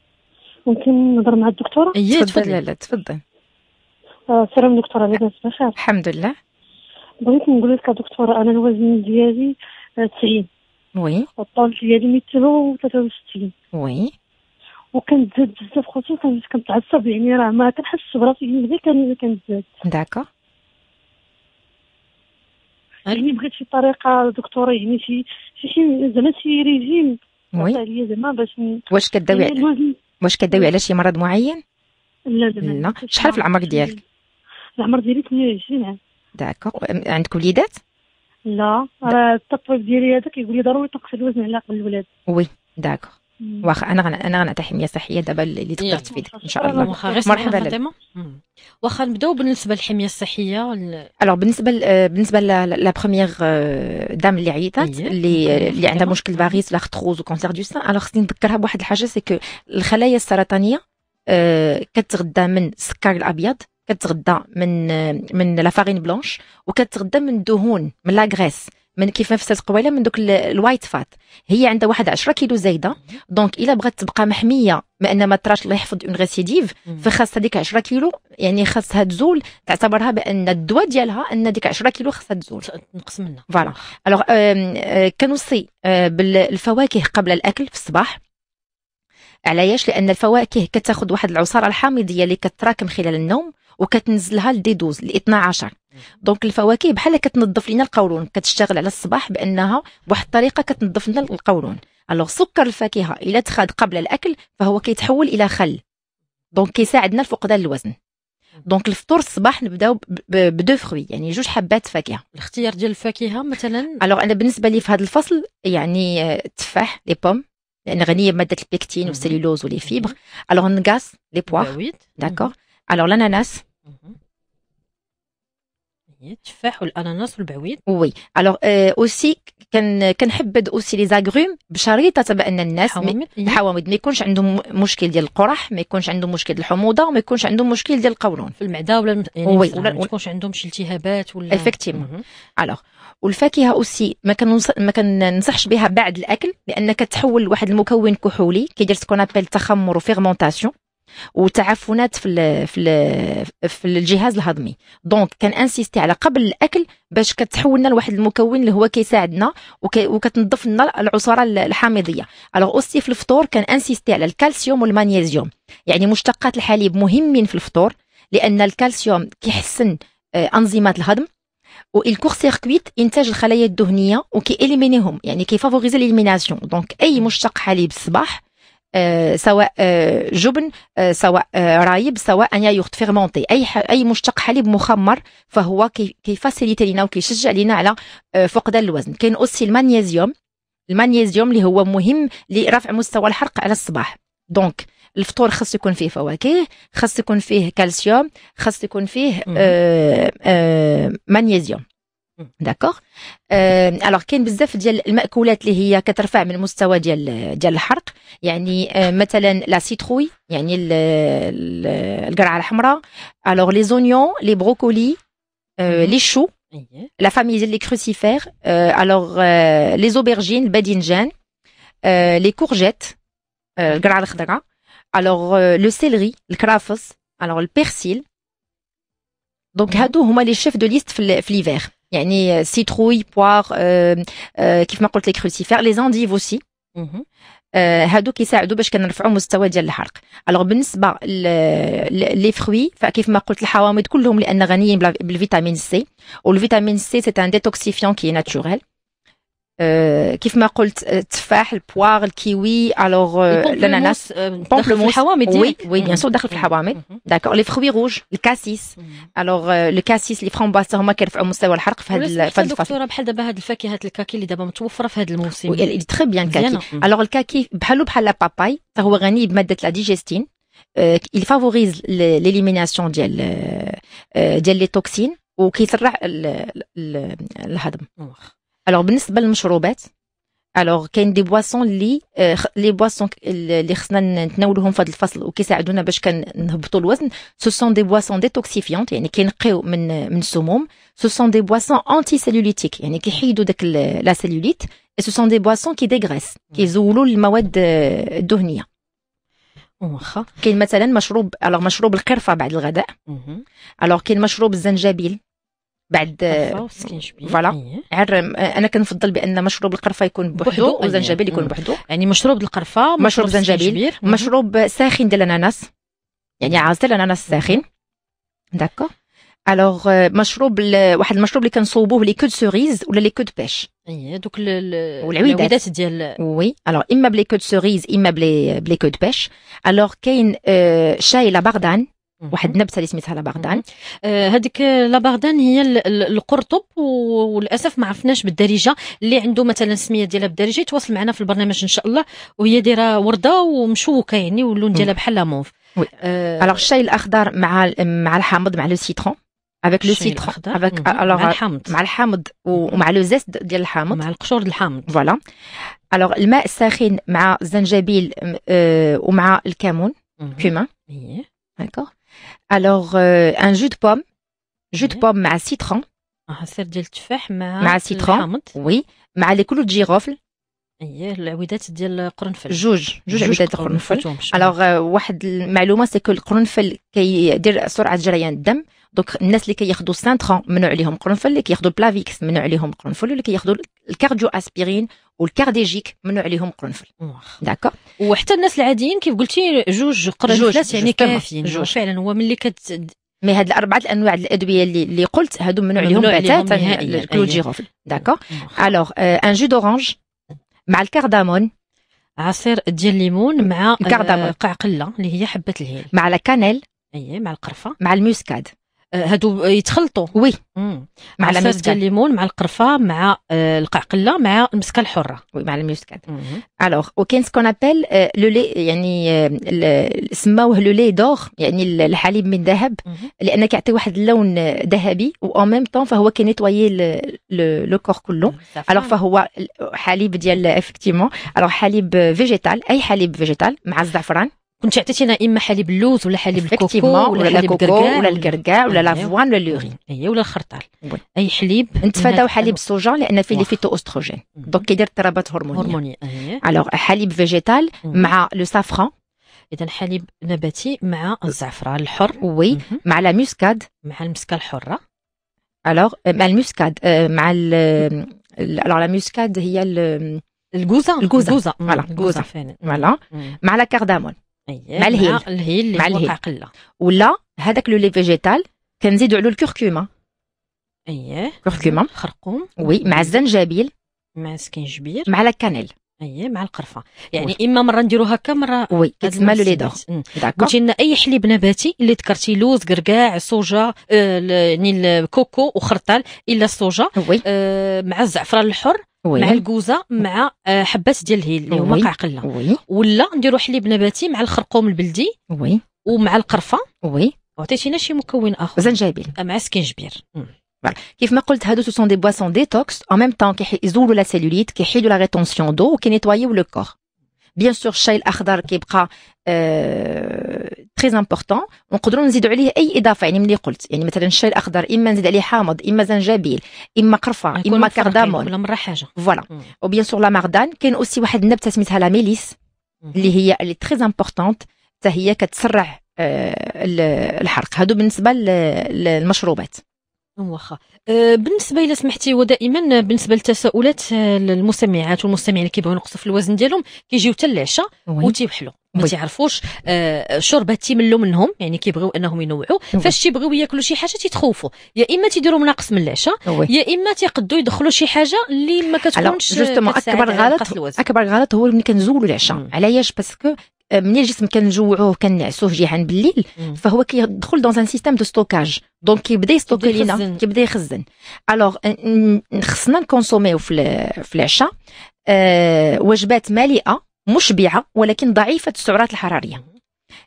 ممكن نهضر مع الدكتوره اي تفضل لا تفضل السلام آه، دكتوره لاباس بخير الحمد لله بغيت نقول لك دكتوره انا الوزن ديالي 90 آه، وي والطول ديالي 263 وي وكنتزاد بزاف خوتي كنتعصب يعني راه ما كنحسش براسي يعني غير كنتزاد داكوغ يعني بغيت شي طريقه دكتوره يعني شي شي زعما شي ريجيم وي زعما باش واش كداوي يعني واش كداوي على شي مرض معين لا لا إيه، شحال في العمر ديالك العمر ديالي 28 عام داكوغ عندك وليدات لا راه الطبيب ديالي هذا كيقول لي ضروري تنقص الوزن على قبل الولاد وي داكوغ واخا انا غن... انا غنعطي حميه صحيه دابا اللي تقدر تفيدك ان شاء الله مرحبا واخا نبداو بالنسبه للحميه الصحيه الوغ بالنسبه ل... بالنسبه لا بروميير آه، دام اللي عيطات إيه. اللي اللي عندها مشكل فاريس لاختروز وكونسير دو سان الوغ خصني نذكرها بواحد الحاجه سي كو الخلايا السرطانيه آه، كتغدى من السكر الابيض كتغدى من آه، من لا فارين بلونش وكتغدى من الدهون من لا غريس من كيف ما فسرت قبيله من دوك الوايت فات هي عندها واحد 10 كيلو زايده دونك الا بغات تبقى محميه ما ان ما تراش الله يحفظ اون غيسيديف فخاص هذيك 10 كيلو يعني خاصها تزول تعتبرها بان الدواء ديالها ان ديك 10 كيلو خاصها تزول تنقص منها فوالا الوغ euh, euh, كنوصي euh, بالفواكه قبل الاكل في الصباح علاش لان الفواكه كتاخذ واحد العصاره الحامضيه اللي كتراكم خلال النوم وكتنزلها لدي دوز ل 12 دونك الفواكه بحال كتنظف لنا القولون كتشتغل على الصباح بانها بواحد الطريقه كتنظف لنا القولون الوغ سكر الفاكهه الا تخاد قبل الاكل فهو كيتحول الى خل دونك كيساعدنا لفقدان الوزن دونك الفطور الصباح نبداو بدو فروي يعني جوج حبات فاكهه الاختيار ديال الفاكهه مثلا الوغ انا بالنسبه لي في هذا الفصل يعني التفاح لي بوم لان غنيه بماده البيكتين والسليلوز ولي فيبر الوغ نقاس لي بواغ داكور الوغ الاناناس التفاح والاناناس والبعويد وي الوغ اوسي كان كنحبد اوسي لي زاغروم بشريطه تبع ان الناس الحوامض ما يكونش عندهم مشكل ديال القرح ما يكونش عندهم مشكل ديال الحموضه وما يكونش عندهم مشكل ديال القولون في المعده ولا يعني ولا ما تكونش عندهم شي التهابات ولا افكتيمون الوغ والفاكهه اوسي ما كننصح ما كننصحش بها بعد الاكل لان كتحول لواحد المكون كحولي كيدير سكون ابل تخمر وفيغمونتاسيون وتعفنات في الـ في الـ في الجهاز الهضمي دونك كان انسيستي على قبل الاكل باش كتحولنا لواحد المكون اللي هو كيساعدنا وكتنظف لنا العصاره الحامضيه الوغ اوسي في الفطور كان انسيستي على الكالسيوم والمغنيسيوم يعني مشتقات الحليب مهمين في الفطور لان الكالسيوم كيحسن آه، انظمه الهضم والكور سيركويت انتاج الخلايا الدهنيه وكيليمينيهم يعني كيفافوريزي ليليميناسيون دونك اي مشتق حليب الصباح آه، سواء آه، جبن آه، سواء رايب سواء يوغت فيرمونتي اي اي مشتق حليب مخمر فهو كيفاسيليتي لينا وكيشجع لينا على فقدان الوزن كاين اوسي المغنيزيوم المغنيزيوم اللي هو مهم لرفع مستوى الحرق على الصباح دونك الفطور خاص يكون فيه فواكه خاص يكون فيه كالسيوم خاص يكون فيه آه آه مغنيزيوم داكوغ أه الوغ كاين بزاف ديال الماكولات اللي هي كترفع من المستوى ديال ديال الحرق يعني أه مثلا لا سيتروي يعني القرعه الحمراء الوغ لي زونيون لي بروكولي لي شو لا فامي ديال لي كروسيفير الوغ لي زوبرجين الباذنجان لي كورجيت القرعه الخضراء الوغ لو سيلري الكرافس الوغ البيرسيل دونك هادو هما لي شيف دو ليست في ليفير يعني سيتروي euh, بوار euh, euh, كيف ما قلت لك كروسيفير لي زانديف اوسي هادو كيساعدوا باش كنرفعوا مستوى ديال الحرق الوغ بالنسبه لي فروي فكيف ما قلت الحوامض كلهم لان غنيين بالفيتامين سي والفيتامين سي سي ان ديتوكسيفيون كي ناتوريل Euh, كيف ما قلت التفاح آه، البواغ الكيوي الوغ الاناناس بومبلوموس الحوامض وي وي بيان سور داخل في الحوامض داكور لي فخوي روج الكاسيس الوغ الكاسيس لي فرامباس هما كيرفعوا مستوى الحرق في هذا الفصل دكتوره بحال دابا هاد الفاكهات الكاكي اللي دابا متوفره في هذا الموسم تخي بيان كاكي الوغ الكاكي بحالو بحال لا باباي هو غني بماده لا ديجيستين euh، il favorise l'élimination ديال آه، آه، ديال لي توكسين وكيسرع الهضم الوغ بالنسبه للمشروبات الوغ كاين دي بواسون لي آه لي بواسون اللي خصنا نتناولوهم في هذا الفصل وكيساعدونا باش كنهبطوا الوزن سو سون دي بواسون ديتوكسيفيونت يعني كينقيو من من السموم سو سون دي بواسون انتي سيلوليتيك يعني كيحيدوا داك لا سيلوليت سو سون دي بواسون كي ديغريس كيزولوا المواد الدهنيه واخا كاين مثلا مشروب الوغ مشروب القرفه بعد الغداء الوغ كاين مشروب الزنجبيل بعد فوالا عرم انا كنفضل بان مشروب القرفه يكون بوحدو والزنجبيل يكون بوحدو يعني مشروب القرفه مشروب زنجبيل مشروب ساخن ديال الاناناس يعني عازل الاناناس ساخن داكو الوغ آه، مشروب واحد المشروب اللي كنصوبوه لي كود سوريز ولا لي كود بيش اي دوك العويدات ديال وي الوغ اما بلي كود سوريز اما بلي بلي كود بيش الوغ كاين آه، شاي لاباردان واحد النبته اللي سميتها لاباردان آه، هذيك آه لاباردان هي القرطب وللاسف ما عرفناش بالدارجه اللي عنده مثلا السميه ديالها بالدارجه يتواصل معنا في البرنامج ان شاء الله وهي دايره ورده ومشوكه يعني واللون ديالها بحال لا موف وي آه الوغ الشاي الاخضر مع مع الحامض مع لو سيترون افيك لو سيترون افيك مع الحامض مع الحامض ومع لو زيست ديال الحامض مع القشور ديال الحامض فوالا الوغ الماء الساخن مع الزنجبيل آه، ومع الكمون كومان داكوغ إيه. الوغ ان جو دو بوم جو دو بوم مع سيترون عصير ديال التفاح مع مع سيترون وي مع لي كلو جيروفل اييه العويدات ديال القرنفل جوج جوج عويدات القرنفل الوغ واحد المعلومه سي كو القرنفل كيدير سرعه جريان الدم دونك الناس اللي كياخذوا سانترون ممنوع عليهم قرنفل اللي كياخذوا بلافيكس ممنوع عليهم قرنفل اللي كياخذوا الكارديو اسبيرين والكارديجيك ممنوع عليهم قرنفل داكور وحتى الناس العاديين كيف قلتي جوج قرنفل يعني كافيين فعلا هو ملي كت مي هاد الاربعه الانواع الادويه اللي اللي قلت هادو ممنوع عليهم بتاتا الكلوجيروف داكور الوغ ان جو دورانج مع الكاردامون عصير ديال الليمون مع كاردامون آه، قعقله اللي هي حبه الهيل مع لا كانيل اي مع القرفه مع الموسكاد آه، هادو يتخلطوا وي مع الليمون مع القرفه مع آه، القعقله مع المسكه الحره وي مع المسكات الوغ وكاين سكون ابل لو لي يعني سماوه لو لي دور يعني الحليب من ذهب لان كيعطي واحد اللون آه، ذهبي و ميم طون فهو كينيتواي لو كور كله الوغ فهو حليب ديال افكتيمون الوغ حليب فيجيتال اي حليب فيجيتال مع الزعفران كنت عطيتينا اما حليب اللوز ولا حليب الكوكو ولا حليب الكركاع ولا الكركاع ولا لافوان ولا إيه. لوغين اي ولا الخرطال اي حليب نتفاداو حليب الصوجا لان فيه لي فيتو اوستروجين دونك كيدير اضطرابات هرمونيه هرمونيه الوغ إيه. حليب فيجيتال مع لو سافران اذا حليب نباتي مع الزعفران الحر وي مع لا موسكاد مع المسكه الحره الوغ euh, مع الموسكاد euh, مع الوغ لا موسكاد هي الكوزا الكوزا الكوزه فوالا مع لا كاردامون إيه، مع الهيل مع الهيل مع الهيل قله ولا هذاك لو لي فيجيتال كنزيدوا عليه الكركمه اييه كركمه خرقوم وي مع الزنجبيل مع السكنجبير مع لا كانيل اي مع القرفه يعني وي. اما مره نديرو هكا مره وي كيتسمى لي دور قلتي لنا اي حليب نباتي اللي ذكرتي لوز كركاع صوجه آه، يعني الكوكو وخرطال الا الصوجه آه مع الزعفران الحر وي. مع الكوزه مع آه، حبات ديال الهيل اللي هما قعقله ولا نديرو حليب نباتي مع الخرقوم البلدي وي ومع القرفه وي وعطيتينا شي مكون اخر زنجبيل آه، مع سكنجبير كيف ما قلت هادو سو دي بواسون ديتوكس ان ميم طون كيزولو لا سيلوليت كيحيدو لا ريتونسيون دو وكينيتوايو لو كور بيان سور الشاي الاخضر كيبقى تري امبورطون ونقدروا نزيدوا عليه اي اضافه يعني ملي قلت يعني مثلا الشاي الاخضر اما نزيد عليه حامض اما زنجبيل اما قرفه اما كاردامون ولا مره حاجه فوالا وبيان سور لا ماردان كاين اوسي واحد النبته سميتها لا ميليس اللي هي اللي تري امبورطونت حتى هي كتسرع الحرق هادو بالنسبه للمشروبات واخا أه، بالنسبه الى سمحتي هو دائما بالنسبه للتساؤلات المستمعات أه، والمستمعين اللي كيبغيو ينقصوا في الوزن ديالهم كيجيو حتى العشاء وتيبحلوا ما تيعرفوش أه، شربة تيملوا منهم يعني كيبغيو انهم ينوعوا فاش تيبغيو ياكلوا شي حاجه تيتخوفوا يا اما تيديروا مناقص من العشاء يا اما تيقدوا يدخلوا شي حاجه اللي ما كتكونش اكبر غلط اكبر غلط هو ملي كنزولوا العشاء علاش باسكو ملي الجسم كنجوعوه كنعسوه جيعان بالليل فهو كيدخل دون ان سيستيم دو ستوكاج دونك كيبدا يستوكي لينا كيبدا يخزن الوغ خصنا نكونسوميو في في العشاء آه، وجبات مليئه مشبعه ولكن ضعيفه السعرات الحراريه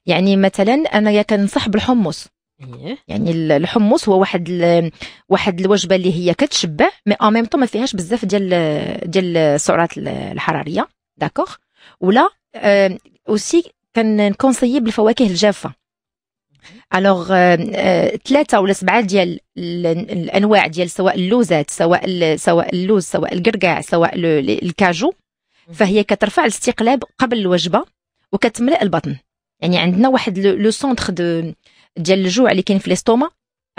يعني مثلا انا كنصح بالحمص إيه. يعني الحمص هو واحد واحد الوجبه اللي هي كتشبع مي ان ميم طون ما فيهاش بزاف ديال ديال السعرات الحراريه داكوغ ولا آه، اوسي كنكونسيي بالفواكه الجافه الوغ ثلاثه ولا سبعه ديال الانواع ديال سواء اللوزات سواء سواء اللوز سواء الكركاع سواء الكاجو فهي كترفع الاستقلاب قبل الوجبه وكتملأ البطن يعني عندنا واحد لو سونتر دو ديال الجوع اللي كاين في ليستوما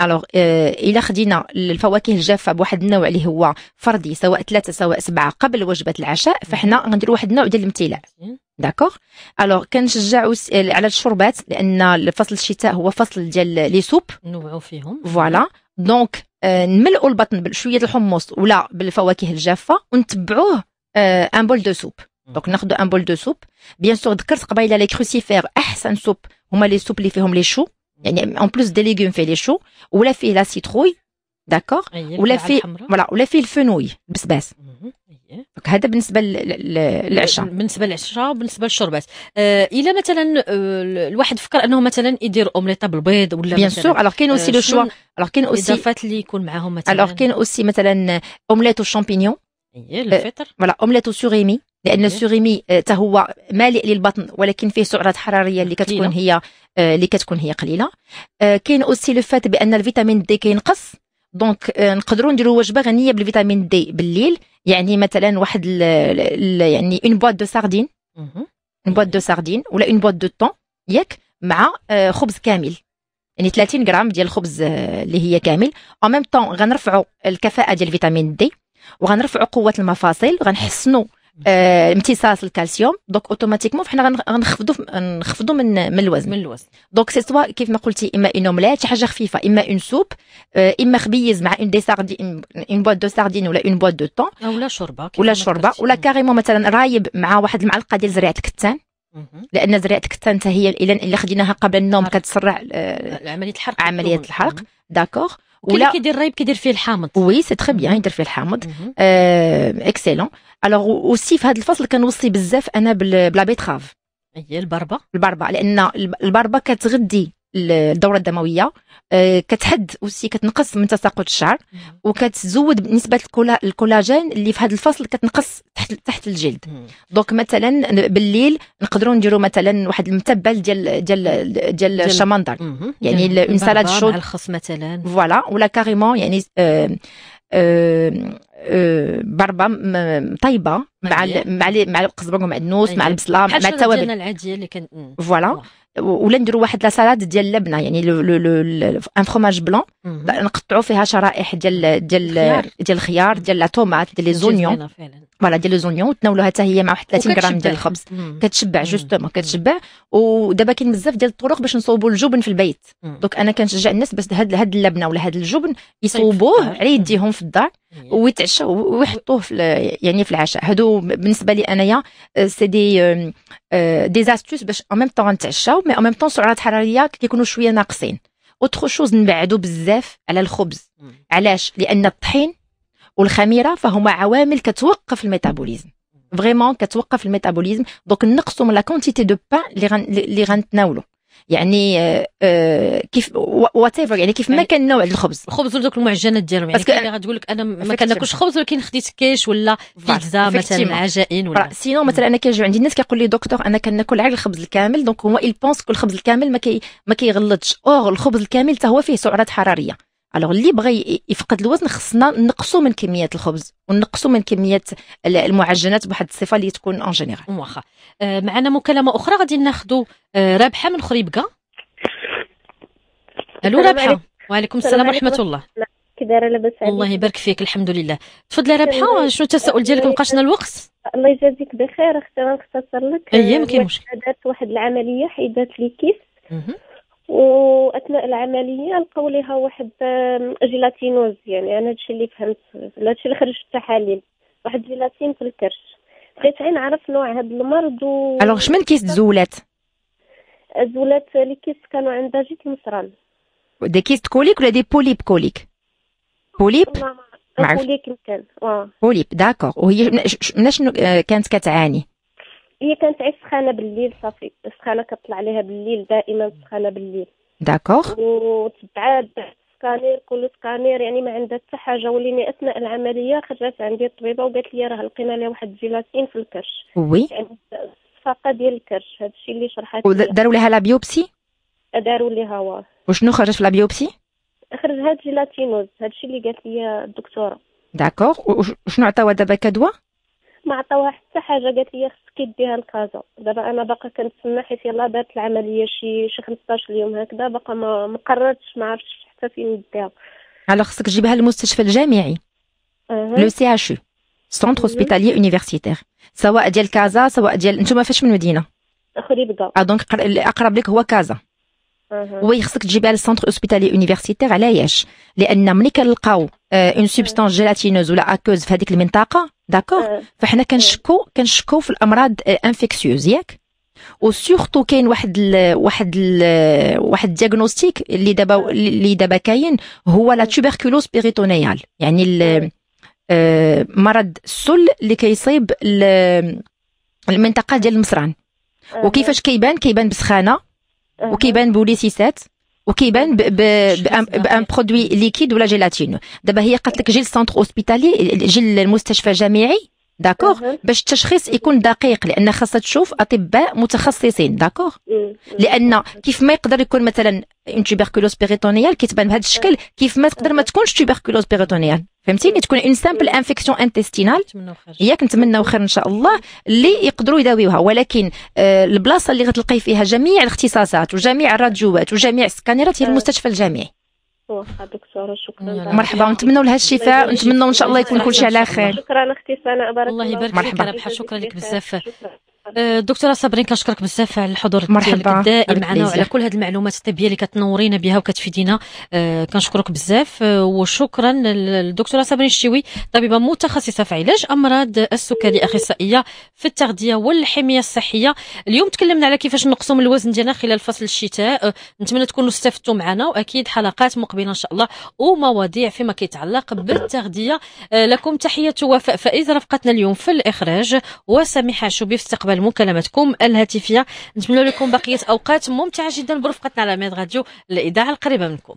الوغ euh, الا خدينا الفواكه الجافه بواحد النوع اللي هو فردي سواء ثلاثه سواء سبعه قبل وجبه العشاء فحنا غنديروا واحد النوع ديال الامتلاء داكوغ الوغ كنشجعوا على الشربات لان فصل الشتاء هو فصل ديال لي سوب نوعوا فيهم فوالا دونك نملؤوا البطن بشويه الحمص ولا بالفواكه الجافه ونتبعوه ان بول دو سوب دونك ناخذ ان بول دو سوب بيان سور ذكرت قبيله لي كروسيفير احسن سوب هما لي سوب اللي فيهم لي شو يعني اون بلوس دي ليغوم فيه لي شو ولا فيه لا سيتروي داكور ولا فيه فوالا ولا فيه الفنوي بسباس هذا بالنسبه للعشاء euh, بالنسبه للعشاء بالنسبه للشربات آه الا مثلا آه، الواحد فكر انه مثلا يدير اومليطه بالبيض ولا بيان سور الوغ كاين اوسي لو شوا الوغ كاين اوسي الاضافات اللي يكون معاهم مثلا الوغ كاين اوسي مثلا اومليط وشامبينيون الفطر فوالا اومليط وسوريمي لان السوغيمي حتى آه، هو مالئ للبطن ولكن فيه سعرات حراريه اللي كتكون هي آه، اللي كتكون هي قليله آه، كاين اوسي لو فات بان الفيتامين دي كينقص دونك نقدروا نديروا وجبه غنيه بالفيتامين دي بالليل يعني مثلا واحد الـ الـ يعني اون بواط دو ساردين اون بواط دو ساردين ولا اون بواط دو طون ياك مع خبز كامل يعني 30 غرام ديال الخبز اللي هي كامل او ميم طون غنرفعوا الكفاءه ديال فيتامين دي وغنرفعوا قوه المفاصل وغنحسنوا آه، امتصاص الكالسيوم دونك اوتوماتيكمون حنا غنخفضوا نخفضوا من من الوزن من الوزن دونك سي سوا كيف ما قلتي اما اون اومليت شي حاجه خفيفه اما اون آه، سوب اما خبيز مع اون دي ساردين اون بواط دو ساردين ولا اون بواط دو طون ولا شوربه ولا شوربه ولا كاريمون مثلا رايب مع واحد المعلقه ديال زريعه الكتان لان زريعه الكتان هي الا خديناها قبل النوم كتسرع آه، عمليه الحرق عمليه الحرق داكوغ ولا كي يدير الريب كيدير فيه الحامض وي سي تري بيان يدير فيه الحامض اكسيلون الوغ اوسي في هذا الفصل كنوصي بزاف انا بلا بيتخاف هي البربه البربه لان البربه كتغذي الدوره الدمويه آه، كتحد اوسي كتنقص من تساقط الشعر وكتزود نسبه الكولاجين اللي في هذا الفصل كتنقص تحت تحت الجلد دونك مثلا بالليل نقدروا نديروا مثلا واحد المتبل ديال ديال ديال الشمندر يعني اون سالاد شو الخص مثلا فوالا ولا كاريمون يعني آه بربه آه، آه، طيبه مع مع مع القزبر ومعدنوس مع البصله مع التوابل العاديه اللي كان فوالا ولا نديروا واحد لا سالاد ديال اللبنه يعني ان فروماج بلون نقطعوا فيها شرائح ديال ديال ديال الخيار ديال لا طوماط ديال لي زونيون فوالا ديال لوزونيون زونيون وتناولوها حتى هي مع واحد 30 غرام ديال الخبز كتشبع جوستومون كتشبع ودابا كاين بزاف ديال الطرق باش نصوبوا الجبن في البيت دونك انا كنشجع الناس باش هاد هاد اللبنه ولا هاد الجبن يصوبوه طيب. على يديهم في الدار ويتعشوا ويحطوه في يعني في العشاء هادو بالنسبه لي انايا سي دي دي زاستوس باش ان ميم طون نتعشاو مي ان ميم طون سعرات حراريه كيكونوا شويه ناقصين اوتخ شوز نبعدوا بزاف على الخبز علاش لان الطحين والخميره فهما عوامل كتوقف الميتابوليزم فريمون كتوقف الميتابوليزم دونك نقصوا من لا كونتيتي دو بان اللي غن... اللي غنتناولو يعني آه, آه، كيف وات ايفر يعني كيف ما يعني كان نوع الخبز الخبز ودوك المعجنات ديالهم يعني كاين اللي غتقول لك انا ما كناكلش خبز ولكن خديت كيش ولا بيتزا مثلا عجائن ولا سينو مثلا انا كيجيو عندي الناس كيقول لي دكتور انا كناكل غير الخبز الكامل دونك هو يل بونس كل الخبز الكامل ما كي ما كيغلطش اور الخبز الكامل حتى هو فيه سعرات حراريه الوغ اللي بغى يفقد الوزن خصنا نقصوا من كميات الخبز ونقصوا من كميات المعجنات بواحد الصفه اللي تكون اون جينيرال واخا آه، معنا مكالمه اخرى غادي ناخذوا آه، رابحه من خريبكه الو رابحه وعليكم السلام ورحمه الله كي دايره لاباس عليك الله يبارك فيك الحمد لله تفضلي رابحه شنو التساؤل ديالك مابقاشنا الوقت الله يجازيك بخير اختي نختصر لك اي ما آه، كاين مشكل درت واحد العمليه حيدات لي كيس واثناء العمليه لقاو ليها واحد جيلاتينوز يعني انا هادشي اللي فهمت هادشي اللي خرج في التحاليل واحد جيلاتين في الكرش بغيت عين عرف نوع هاد المرض و الوغ شمن كيس زولات زولات لي كيس كانوا عندها جيت المصران دي كيس كوليك ولا دي بوليب كوليك بوليب معرف بوليب كان آه. بوليب داكوغ وهي مناش كانت كتعاني هي كانت عيش سخانه بالليل صافي السخانه كطلع عليها بالليل دائما سخانه بالليل داكوغ وتبعات سكانير كل سكانير يعني ما عندها حتى حاجه وليني اثناء العمليه خرجت عندي الطبيبه وقالت لي راه لقينا لها واحد الجيلاتين في الكرش وي يعني الصفاقه ديال الكرش هذا الشيء اللي شرحت داروا لها لابيوبسي داروا لها واه وشنو خرج في لابيوبسي خرج هاد جيلاتينوز هذا الشيء اللي قالت لي الدكتوره داكوغ وشنو عطاوها دابا كدوا ما عطاوها حتى حاجه قالت لي لحقت بها لكازا دابا انا باقا كنتسنى حيت يلاه دارت العمليه شي شي 15 يوم هكذا باقا ما مقررتش ما عرفتش حتى فين نديها على خصك تجيبها للمستشفى الجامعي أه. لو سي اتش يو سونتر هوسبيتالي يونيفرسيتير سواء ديال كازا سواء ديال نتوما فاش من مدينه خريبكه اه دونك اقرب لك هو كازا ويخصك تجيبها للسونتر اوسبيتالي يونيفرسيتير علاش لان ملي كنلقاو اون سوبستانس جيلاتينوز ولا اكوز في هذيك المنطقه داكور فحنا كنشكو كنشكو في الامراض انفيكسيوز آه، ياك وسورتو كاين واحد الـ واحد الـ واحد الدياغنوستيك اللي دابا اللي دابا كاين هو لا توبركولوز بيريتونيال يعني آه، مرض السل اللي كيصيب المنطقه ديال المصران وكيفاش كيبان كيبان بسخانه وكيبان بوليسيسات وكيبان بان برودوي ليكيد ولا جيلاتين دابا هي قالت لك جيل سونتر اوسبيتالي جيل المستشفى الجامعي داكوغ باش التشخيص يكون دقيق لان خاصها تشوف اطباء متخصصين داكوغ لان كيف ما يقدر يكون مثلا اون تيبركولوز بيريتونيال كتبان بهذا الشكل uh-huh. كيف ما تقدر ما uh-huh. تكونش تيبركولوز بيريتونيال فهمتيني تكون اون سامبل أيوة. انفيكسيون انتستينال هي نتمناو خير ان شاء الله اللي يقدروا يداويوها ولكن آه، البلاصه اللي غتلقاي فيها جميع الاختصاصات وجميع الراديوات وجميع السكانيرات هي آه. المستشفى الجامعي واخا دكتوره شكرا مرحبا ونتمنوا لها الشفاء ونتمنوا ان شاء الله يكون كل شيء على خير شكرا اختي سناء بارك الله يبارك فيك مرحبا شكرا لك بزاف أه، دكتوره صابرين كنشكرك بزاف على الحضور ديالك الدائم معنا وعلى كل هذه المعلومات الطبيه اللي كتنورينا بها وكتفيدينا أه، كنشكرك بزاف أه، وشكرا للدكتوره صابرين الشيوي طبيبه متخصصه في علاج امراض السكري اخصائيه في التغذيه والحميه الصحيه اليوم تكلمنا على كيفاش نقصوا من الوزن ديالنا خلال فصل الشتاء نتمنى تكونوا استفدتوا معنا واكيد حلقات مقبله ان شاء الله ومواضيع فيما كيتعلق بالتغذيه لكم تحيه وفاء فائز رفقتنا اليوم في الاخراج وسميحه شوبي في استقبال جمال الهاتفيه نتمنى لكم بقيه اوقات ممتعه جدا برفقتنا على ميد راديو الاذاعه القريبه منكم